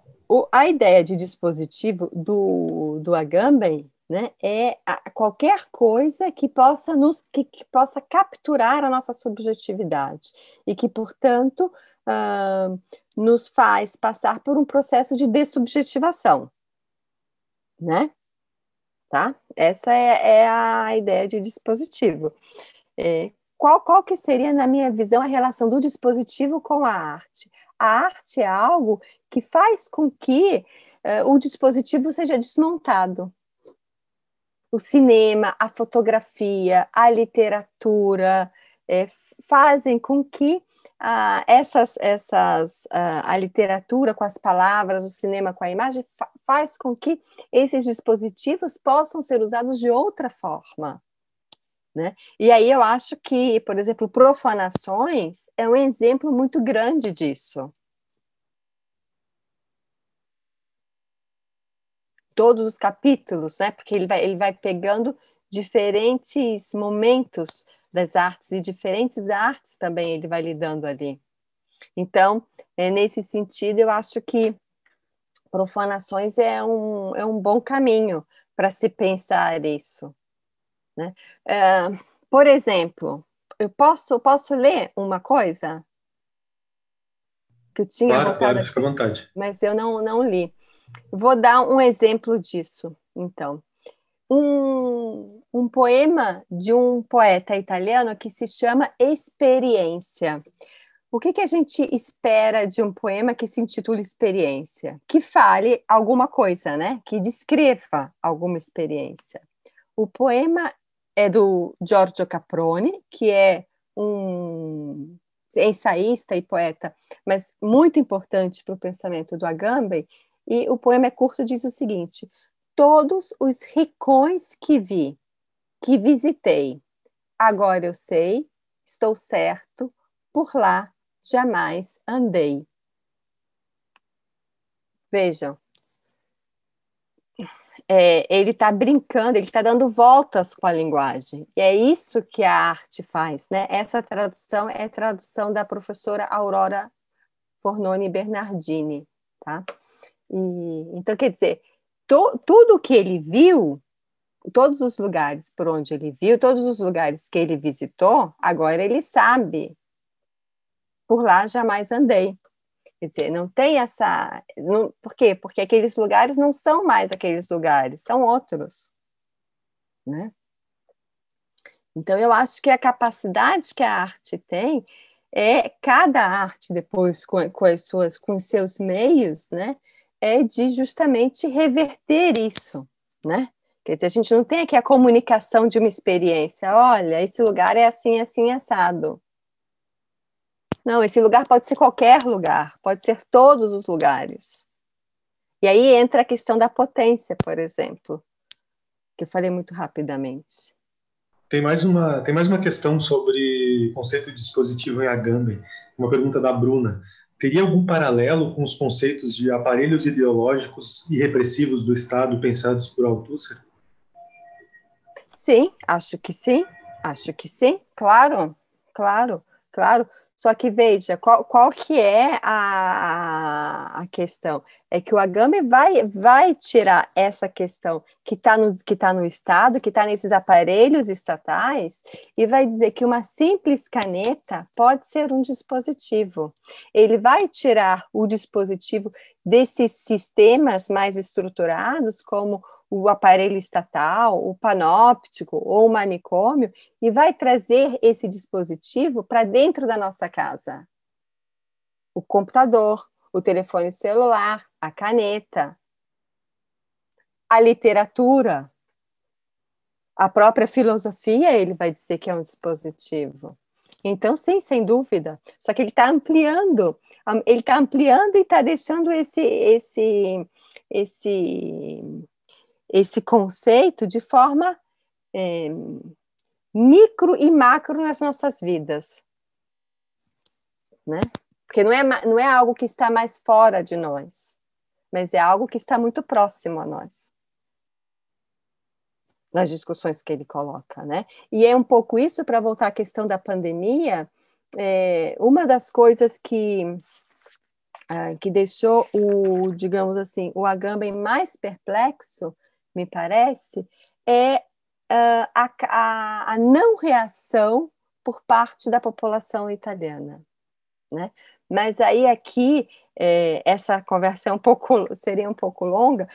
a ideia de dispositivo do, do Agamben né, é a, qualquer coisa que possa nos que, que, possa capturar a nossa subjetividade e que, portanto, uh, nos faz passar por um processo de dessubjetivação, né? Tá? Essa é, é a ideia de dispositivo. É, qual, qual que seria, na minha visão, a relação do dispositivo com a arte? A arte é algo que faz com que uh, o dispositivo seja desmontado. O cinema, a fotografia, a literatura é, fazem com que uh, essas, essas uh, a literatura com as palavras, o cinema com a imagem, fa faz com que esses dispositivos possam ser usados de outra forma. Né? E aí eu acho que, por exemplo, profanações é um exemplo muito grande disso. Todos os capítulos, né? porque ele vai, ele vai pegando diferentes momentos das artes e diferentes artes também ele vai lidando ali. Então, é, nesse sentido, eu acho que profanações é um, é um bom caminho para se pensar isso. Né? Uh, por exemplo, eu posso, posso ler uma coisa? Que eu tinha claro, claro, aqui, fica à vontade. Mas eu não, não li. Vou dar um exemplo disso, então. Um, um poema de um poeta italiano que se chama Experiência. O que, que a gente espera de um poema que se intitula Experiência? Que fale alguma coisa, né? Que descreva alguma experiência. O poema é do Giorgio Caproni, que é um ensaísta e poeta, mas muito importante para o pensamento do Agamben, e o poema é curto diz o seguinte: Todos os ricões que vi, que visitei, agora eu sei, estou certo, por lá jamais andei. Vejam, é, ele está brincando, ele está dando voltas com a linguagem. E é isso que a arte faz, né? Essa tradução é tradução da professora Aurora Fornoni Bernardini, tá? E, então, quer dizer, to, tudo que ele viu, todos os lugares por onde ele viu, todos os lugares que ele visitou, agora ele sabe. Por lá jamais andei. Quer dizer, não tem essa. Não, por quê? Porque aqueles lugares não são mais aqueles lugares, são outros. Né? Então, eu acho que a capacidade que a arte tem é cada arte depois com, com as suas com os seus meios, né, é de justamente reverter isso, né? Quer dizer, a gente não tem aqui a comunicação de uma experiência. Olha, esse lugar é assim, assim assado. Não, esse lugar pode ser qualquer lugar, pode ser todos os lugares. E aí entra a questão da potência, por exemplo, que eu falei muito rapidamente. Tem mais uma, tem mais uma questão sobre conceito de dispositivo em Agamben, uma pergunta da Bruna. Teria algum paralelo com os conceitos de aparelhos ideológicos e repressivos do Estado pensados por Althusser? Sim, acho que sim, acho que sim, claro, claro, claro. Só que veja, qual, qual que é a, a questão? É que o Agame vai, vai tirar essa questão que está no, que tá no Estado, que está nesses aparelhos estatais, e vai dizer que uma simples caneta pode ser um dispositivo. Ele vai tirar o dispositivo desses sistemas mais estruturados, como o aparelho estatal, o panóptico ou o manicômio e vai trazer esse dispositivo para dentro da nossa casa. O computador, o telefone celular, a caneta, a literatura, a própria filosofia, ele vai dizer que é um dispositivo. Então, sim, sem dúvida. Só que ele está ampliando, ele está ampliando e está deixando esse, esse, esse esse conceito de forma é, micro e macro nas nossas vidas. Né? Porque não é, não é algo que está mais fora de nós, mas é algo que está muito próximo a nós. Nas discussões que ele coloca, né? E é um pouco isso, para voltar à questão da pandemia, é, uma das coisas que, ah, que deixou o, digamos assim, o Agamben mais perplexo me parece, é uh, a, a, a não reação por parte da população italiana. Né? Mas aí aqui é, essa conversa é um pouco, seria um pouco longa.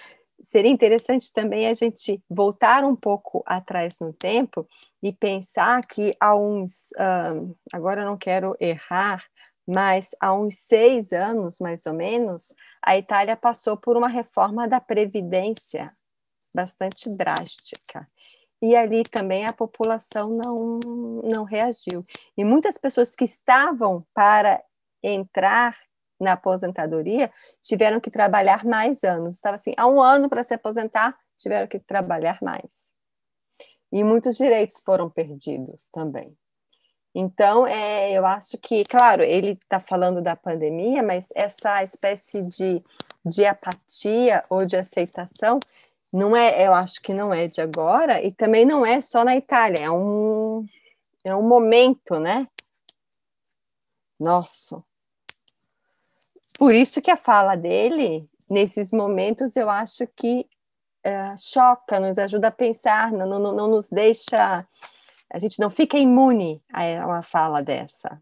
Seria interessante também a gente voltar um pouco atrás no tempo e pensar que há uns, ah, agora eu não quero errar, mas há uns seis anos mais ou menos, a Itália passou por uma reforma da Previdência bastante drástica. E ali também a população não, não reagiu. E muitas pessoas que estavam para entrar na aposentadoria tiveram que trabalhar mais anos. Estava assim, há um ano para se aposentar, tiveram que trabalhar mais. E muitos direitos foram perdidos também. Então, é, eu acho que, claro, ele está falando da pandemia, mas essa espécie de, de apatia ou de aceitação não é, eu acho que não é de agora, e também não é só na Itália, é um, é um momento, né? Nossa. Por isso que a fala dele, nesses momentos, eu acho que é, choca, nos ajuda a pensar, não, não, não nos deixa, a gente não fica imune a uma fala dessa.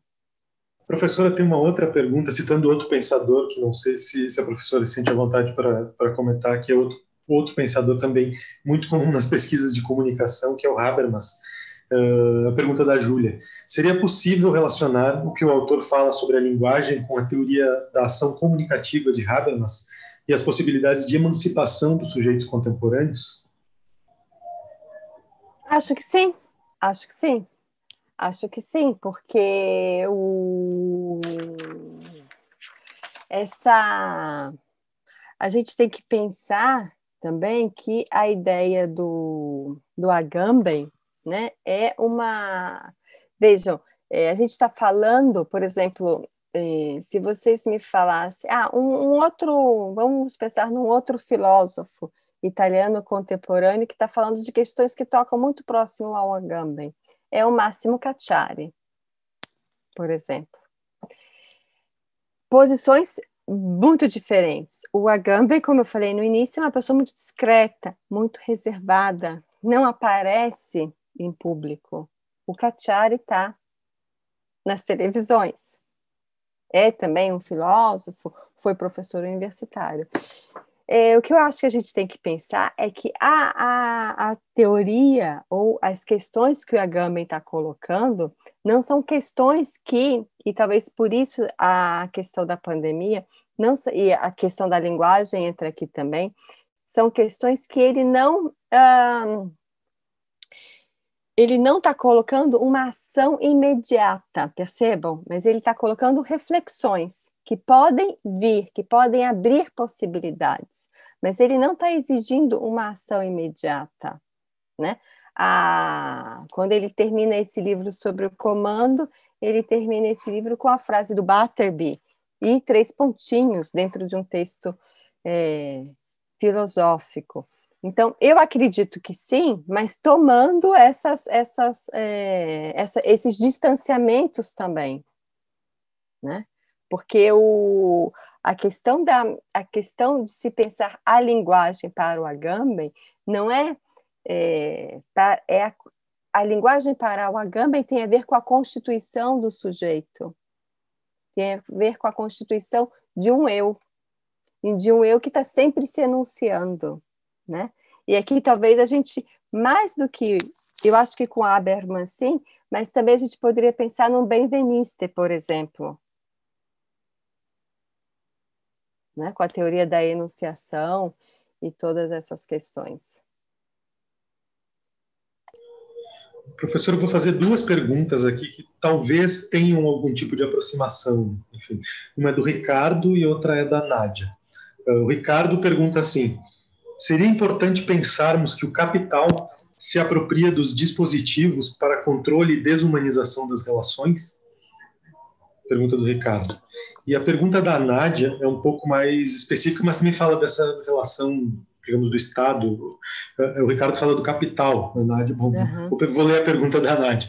Professora, tem uma outra pergunta, citando outro pensador, que não sei se, se a professora sente a vontade para comentar, que é outro outro pensador também muito comum nas pesquisas de comunicação, que é o Habermas. Uh, a pergunta da Júlia. Seria possível relacionar o que o autor fala sobre a linguagem com a teoria da ação comunicativa de Habermas e as possibilidades de emancipação dos sujeitos contemporâneos? Acho que sim, acho que sim. Acho que sim, porque o... essa a gente tem que pensar também que a ideia do, do Agamben né, é uma. Vejam, é, a gente está falando, por exemplo, é, se vocês me falassem. Ah, um, um, outro. Vamos pensar num outro filósofo italiano contemporâneo que está falando de questões que tocam muito próximo ao Agamben. É o Máximo Cacciari, por exemplo. Posições muito diferentes. O Agamben, como eu falei no início, é uma pessoa muito discreta, muito reservada, não aparece em público. O Kachari está nas televisões. É também um filósofo, foi professor universitário. É, o que eu acho que a gente tem que pensar é que a, a, a teoria ou as questões que o Agamben está colocando não são questões que, e talvez por isso a questão da pandemia não, e a questão da linguagem entra aqui também, são questões que ele não. ele não está colocando uma ação imediata, percebam? Mas ele está colocando reflexões que podem vir, que podem abrir possibilidades, mas ele não está exigindo uma ação imediata, né? Ah, quando ele termina esse livro sobre o comando, ele termina esse livro com a frase do Batterby e três pontinhos dentro de um texto é, filosófico. Então, eu acredito que sim, mas tomando essas, essas, é, essa, esses distanciamentos também, né? porque o, a, questão da, a questão de se pensar a linguagem para o Agamben não é, é, é a, a linguagem para o Agamben tem a ver com a constituição do sujeito, tem a ver com a constituição de um eu, e de um eu que está sempre se enunciando, né? E aqui talvez a gente, mais do que, eu acho que com Habermas sim, mas também a gente poderia pensar num Benveniste, por exemplo, né, com a teoria da enunciação e todas essas questões. Professor, eu vou fazer duas perguntas aqui que talvez tenham algum tipo de aproximação. Enfim, uma é do Ricardo e outra é da Nádia. O Ricardo pergunta assim: seria importante pensarmos que o capital se apropria dos dispositivos para controle e desumanização das relações? pergunta do Ricardo. E a pergunta da Nádia é um pouco mais específica, mas também fala dessa relação, digamos, do Estado. É, é, o Ricardo fala do capital, a Nádia. Bom, uhum. Vou ler a pergunta da Nádia.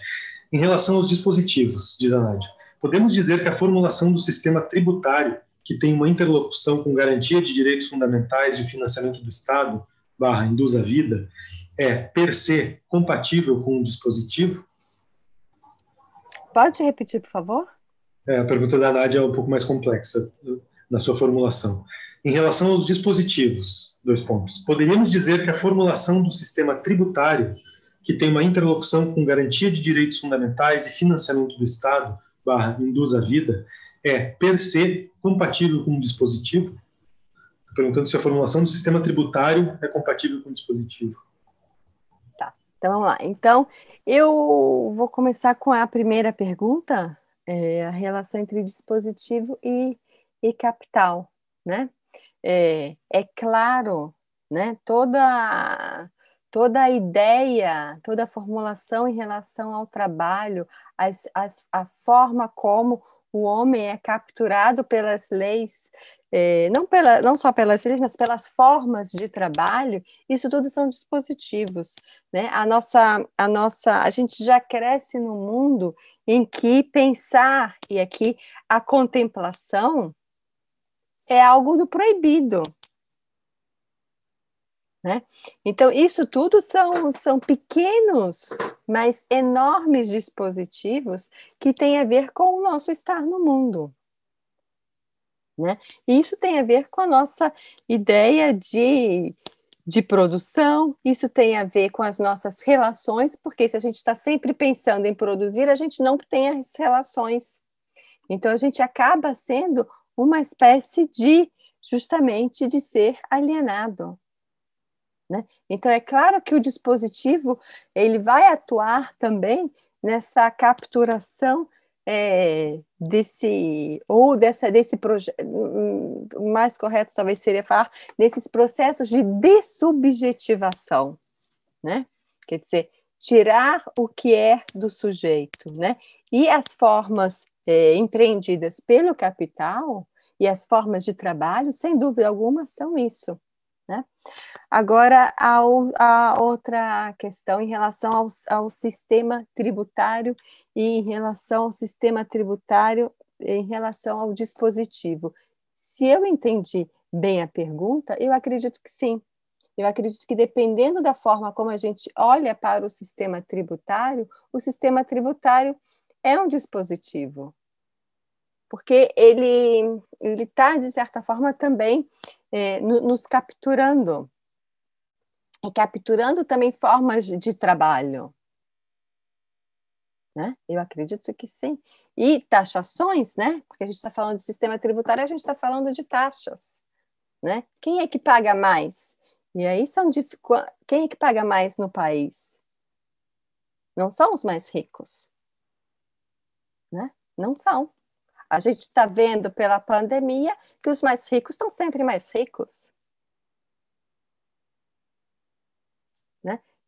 Em relação aos dispositivos, diz a Nádia, podemos dizer que a formulação do sistema tributário, que tem uma interlocução com garantia de direitos fundamentais e o financiamento do Estado, barra induz a vida, é, per se, compatível com o dispositivo? Pode repetir, por favor? É, a pergunta da Nádia é um pouco mais complexa uh, na sua formulação. Em relação aos dispositivos, dois pontos. Poderíamos dizer que a formulação do sistema tributário, que tem uma interlocução com garantia de direitos fundamentais e financiamento do Estado, barra induz a vida, é, per se, compatível com o dispositivo? Estou perguntando se a formulação do sistema tributário é compatível com o dispositivo. Tá, então vamos lá. Então, eu vou começar com a primeira pergunta é, a relação entre dispositivo e, e capital, né? É, é claro, né? Toda toda a ideia, toda a formulação em relação ao trabalho, as, as, a forma como o homem é capturado pelas leis é, não, pela, não só pelas trilhas, mas pelas formas de trabalho, isso tudo são dispositivos, né? A nossa, a nossa, a gente já cresce num mundo em que pensar e aqui a contemplação é algo do proibido, né? Então, isso tudo são, são pequenos, mas enormes dispositivos que têm a ver com o nosso estar no mundo. Né? E isso tem a ver com a nossa ideia de, de produção, isso tem a ver com as nossas relações, porque se a gente está sempre pensando em produzir, a gente não tem as relações. Então, a gente acaba sendo uma espécie de, justamente, de ser alienado. Né? Então, é claro que o dispositivo ele vai atuar também nessa capturação é, desse ou dessa desse projeto hum, hum, mais correto talvez seria falar desses processos de desubjetivação, né? Quer dizer, tirar o que é do sujeito, né? E as formas é, empreendidas pelo capital e as formas de trabalho, sem dúvida alguma, são isso, né? Agora, a, a outra questão em relação ao, ao sistema tributário e em relação ao sistema tributário em relação ao dispositivo. Se eu entendi bem a pergunta, eu acredito que sim. Eu acredito que dependendo da forma como a gente olha para o sistema tributário, o sistema tributário é um dispositivo, porque ele ele está de certa forma também é, nos capturando e capturando também formas de trabalho. Né? Eu acredito que sim. E taxações, né? porque a gente está falando de sistema tributário, a gente está falando de taxas. Né? Quem é que paga mais? E aí são dificu... quem é que paga mais no país? Não são os mais ricos, né? Não são. A gente está vendo pela pandemia que os mais ricos estão sempre mais ricos.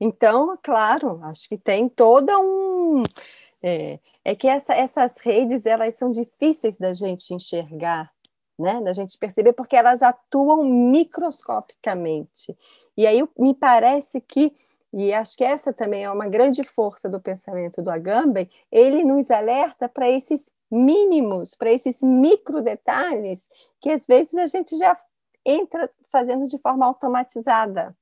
Então, claro, acho que tem toda um. É, é que essa, essas redes elas são difíceis da gente enxergar, né? da gente perceber, porque elas atuam microscopicamente. E aí me parece que, e acho que essa também é uma grande força do pensamento do Agamben, ele nos alerta para esses mínimos, para esses micro detalhes que às vezes a gente já entra fazendo de forma automatizada,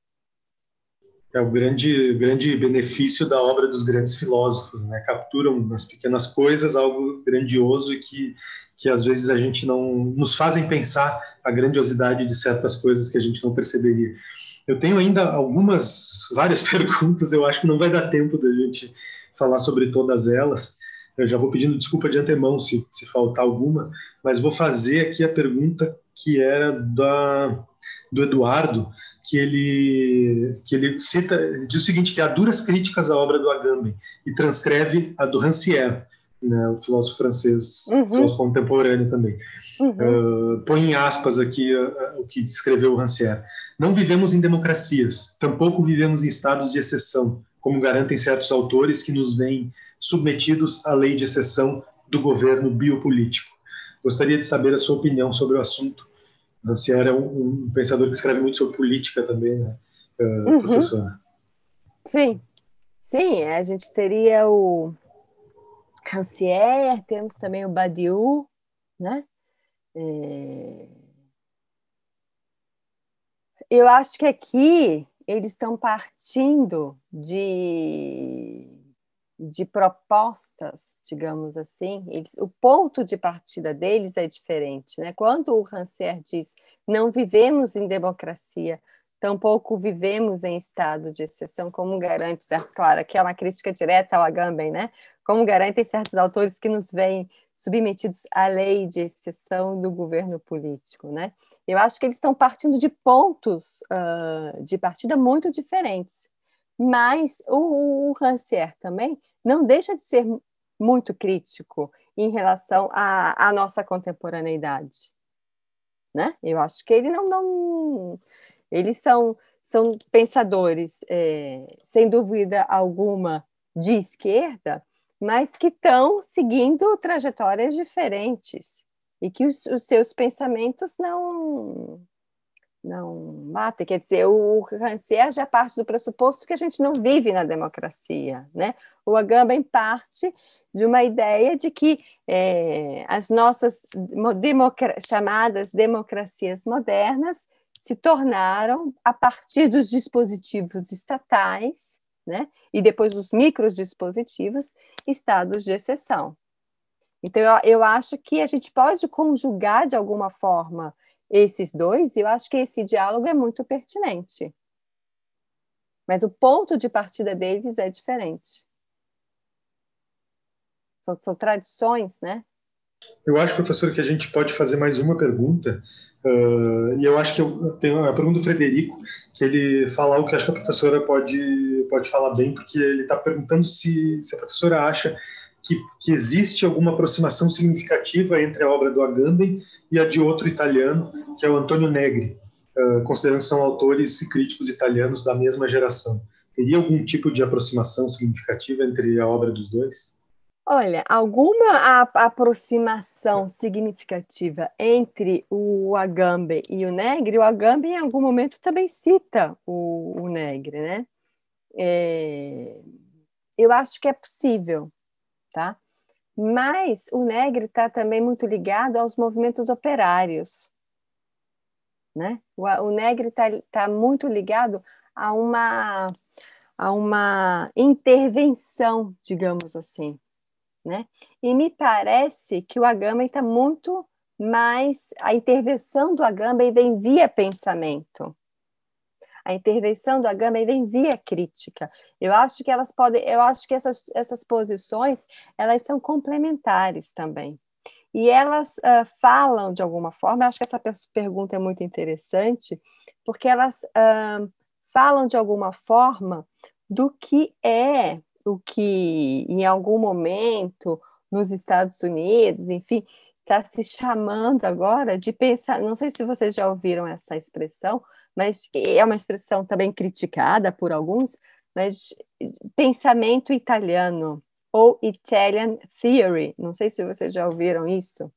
é o grande, grande benefício da obra dos grandes filósofos, né? Capturam nas pequenas coisas algo grandioso e que, que às vezes a gente não nos fazem pensar a grandiosidade de certas coisas que a gente não perceberia. Eu tenho ainda algumas, várias perguntas, eu acho que não vai dar tempo da gente falar sobre todas elas. Eu já vou pedindo desculpa de antemão se, se faltar alguma, mas vou fazer aqui a pergunta que era da do Eduardo, que ele, que ele cita, diz o seguinte, que há duras críticas à obra do Agamben, e transcreve a do Rancière, né, o filósofo francês, uhum. filósofo contemporâneo também. Uhum. Uh, põe em aspas aqui uh, o que escreveu Rancière. Não vivemos em democracias, tampouco vivemos em estados de exceção, como garantem certos autores que nos veem submetidos à lei de exceção do governo biopolítico. Gostaria de saber a sua opinião sobre o assunto Anciar é um, um, pensador que escreve muito sobre política também, né, é, uhum. professor? uhum. professora? Sim, sim, a gente teria o Rancière, temos também o Badiou, né? É... Eu acho que aqui eles estão partindo de de propostas, digamos assim, eles, o ponto de partida deles é diferente. Né? Quando o Rancière diz não vivemos em democracia, tampouco vivemos em estado de exceção, como garante, certo? Claro, aqui é uma crítica direta ao Agamben, né? como garantem certos autores que nos veem submetidos à lei de exceção do governo político. Né? Eu acho que eles estão partindo de pontos uh, de partida muito diferentes mas o, o Rancière também não deixa de ser muito crítico em relação à, à nossa contemporaneidade. Né? Eu acho que ele não, não eles são, são pensadores, é, sem dúvida alguma, de esquerda, mas que estão seguindo trajetórias diferentes e que os, os seus pensamentos não não mata. Quer dizer, o Rancière já parte do pressuposto que a gente não vive na democracia. Né? O Agamben parte de uma ideia de que é, as nossas chamadas democracias modernas se tornaram, a partir dos dispositivos estatais né, e depois dos microdispositivos, estados de exceção. Então, eu acho que a gente pode conjugar de alguma forma esses dois, e eu acho que esse diálogo é muito pertinente. Mas o ponto de partida deles é diferente. São, são tradições, né? Eu acho, professor, que a gente pode fazer mais uma pergunta, uh, e eu acho que eu tenho a pergunta do Frederico, que ele fala algo que acho que a professora pode, pode falar bem, porque ele está perguntando se, se a professora acha que, que, existe alguma aproximação significativa entre a obra do Agamben e a de outro italiano, que é o Antonio Negri, eh, considerando que são autores e críticos italianos da mesma geração. Teria algum tipo de aproximação significativa entre a obra dos dois? Olha, alguma aproximação significativa entre o Agamben e o Negri, o Agamben em algum momento também cita o, o Negri, né? É, eu acho que é possível, tá? Mas o Negri está também muito ligado aos movimentos operários. Né? O, o Negri está tá muito ligado a uma, a uma intervenção, digamos assim. Né? E me parece que o Agamben está muito mais. A intervenção do Agamben vem via pensamento a intervenção do Agamben vem via crítica. Eu acho que elas podem, eu acho que essas, essas posições elas são complementares também. E elas uh, falam de alguma forma, eu acho que essa pergunta é muito interessante, porque elas uh, falam de alguma forma do que é o que em algum momento nos Estados Unidos, enfim, está se chamando agora de pensar. Não sei se vocês já ouviram essa expressão, mas é uma expressão também criticada por alguns, mas pensamento italiano ou Italian Theory, não sei se vocês já ouviram isso,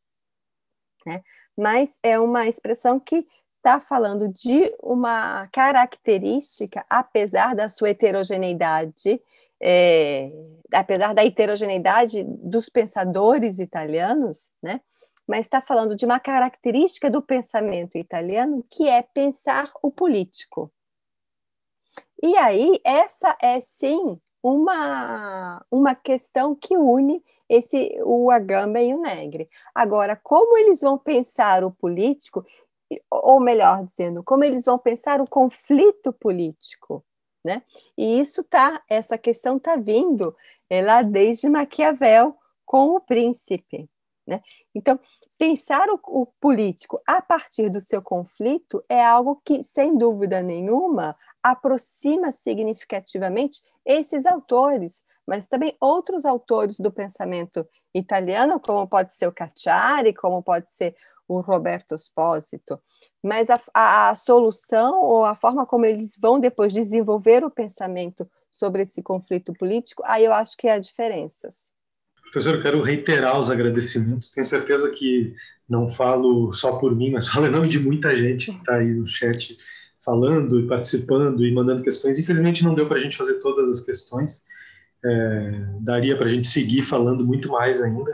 né? mas é uma expressão que está falando de uma característica, apesar da sua heterogeneidade, é, apesar da heterogeneidade dos pensadores italianos, né? mas está falando de uma característica do pensamento italiano que é pensar o político. E aí, essa é sim uma, uma questão que une esse o Agamben e o Negre. Agora, como eles vão pensar o político, ou melhor dizendo, como eles vão pensar o conflito político, né? E isso tá, essa questão tá vindo é lá desde Maquiavel com o príncipe, né? Então, pensar o, o, político a partir do seu conflito é algo que, sem dúvida nenhuma, aproxima significativamente esses autores, mas também outros autores do pensamento italiano, como pode ser o Cacciari, como pode ser o Roberto Esposito. Mas a, a, a solução ou a forma como eles vão depois desenvolver o pensamento sobre esse conflito político, aí eu acho que há diferenças. Professor, eu quero reiterar os agradecimentos. Tenho certeza que não falo só por mim, mas falo em nome de muita gente que está aí no chat falando e participando e mandando questões. Infelizmente não deu para a gente fazer todas as questões. É, daria para a gente seguir falando muito mais ainda.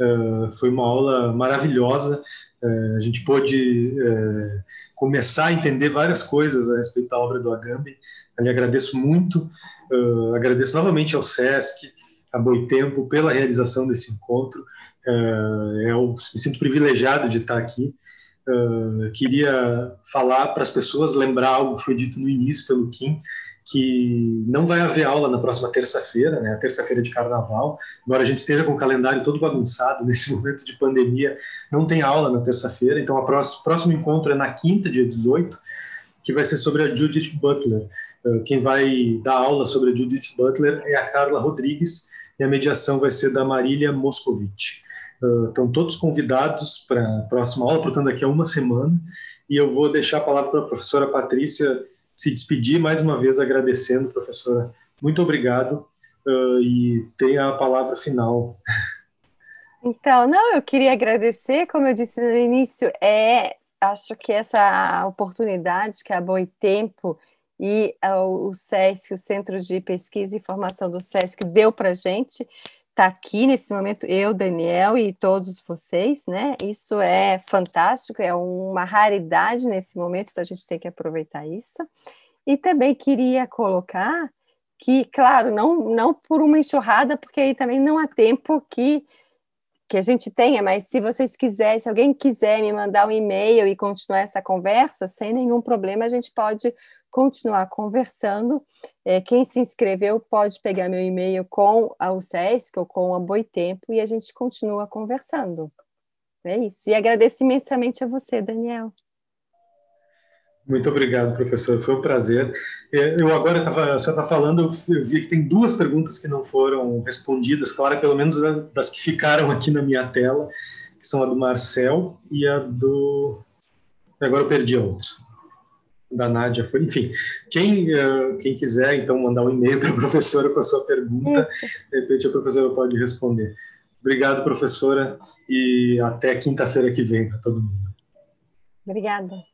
É, foi uma aula maravilhosa. É, a gente pôde é, começar a entender várias coisas a respeito da obra do Agamben. Ali agradeço muito. É, agradeço novamente ao SESC a Boitempo pela realização desse encontro. eu é, é me sinto privilegiado de estar aqui. É, queria falar para as pessoas, lembrar algo que foi dito no início pelo Kim, que não vai haver aula na próxima terça-feira, né, a terça-feira de carnaval, embora a gente esteja com o calendário todo bagunçado nesse momento de pandemia, não tem aula na terça-feira, então o próximo encontro é na quinta, dia 18, que vai ser sobre a Judith Butler. Quem vai dar aula sobre a Judith Butler é a Carla Rodrigues, e a mediação vai ser da Marília Moscovitch. Uh, ah, estão todos convidados para a próxima aula, portanto, daqui a uma semana, e eu vou deixar a palavra para a professora Patrícia se despedir, mais uma vez agradecendo, professora. Muito obrigado uh, e tenha a palavra final. Então, não, eu queria agradecer, como eu disse no início, é acho que essa oportunidade que a Boitempo Tempo e é, o SESC, o Centro de Pesquisa e Formação do SESC, deu para a gente, está aqui nesse momento, eu, Daniel e todos vocês, né? Isso é fantástico, é uma raridade nesse momento, então a gente tem que aproveitar isso. E também queria colocar que, claro, não, não por uma enxurrada, porque aí também não há tempo que que a gente tenha, mas se vocês quiserem, se alguém quiser me mandar um e-mail e continuar essa conversa, sem nenhum problema, a gente pode continuar conversando. É, quem se inscreveu pode pegar meu e-mail com a UCESC ou com a Boitempo e a gente continua conversando. É isso. E agradeço imensamente a você, Daniel. Muito obrigado, professor. Foi um prazer. É, eu agora estava, a está falando, eu vi que tem duas perguntas que não foram respondidas, claro, pelo menos das que ficaram aqui na minha tela, que são a do Marcel e a do. Agora eu perdi a outra da Nádia foi, enfim, quem, uh, quem quiser, então, mandar um e-mail para a professora com a sua pergunta, Isso. de repente a professora pode responder. Obrigado, professora, e até quinta-feira que vem para todo mundo. Obrigada.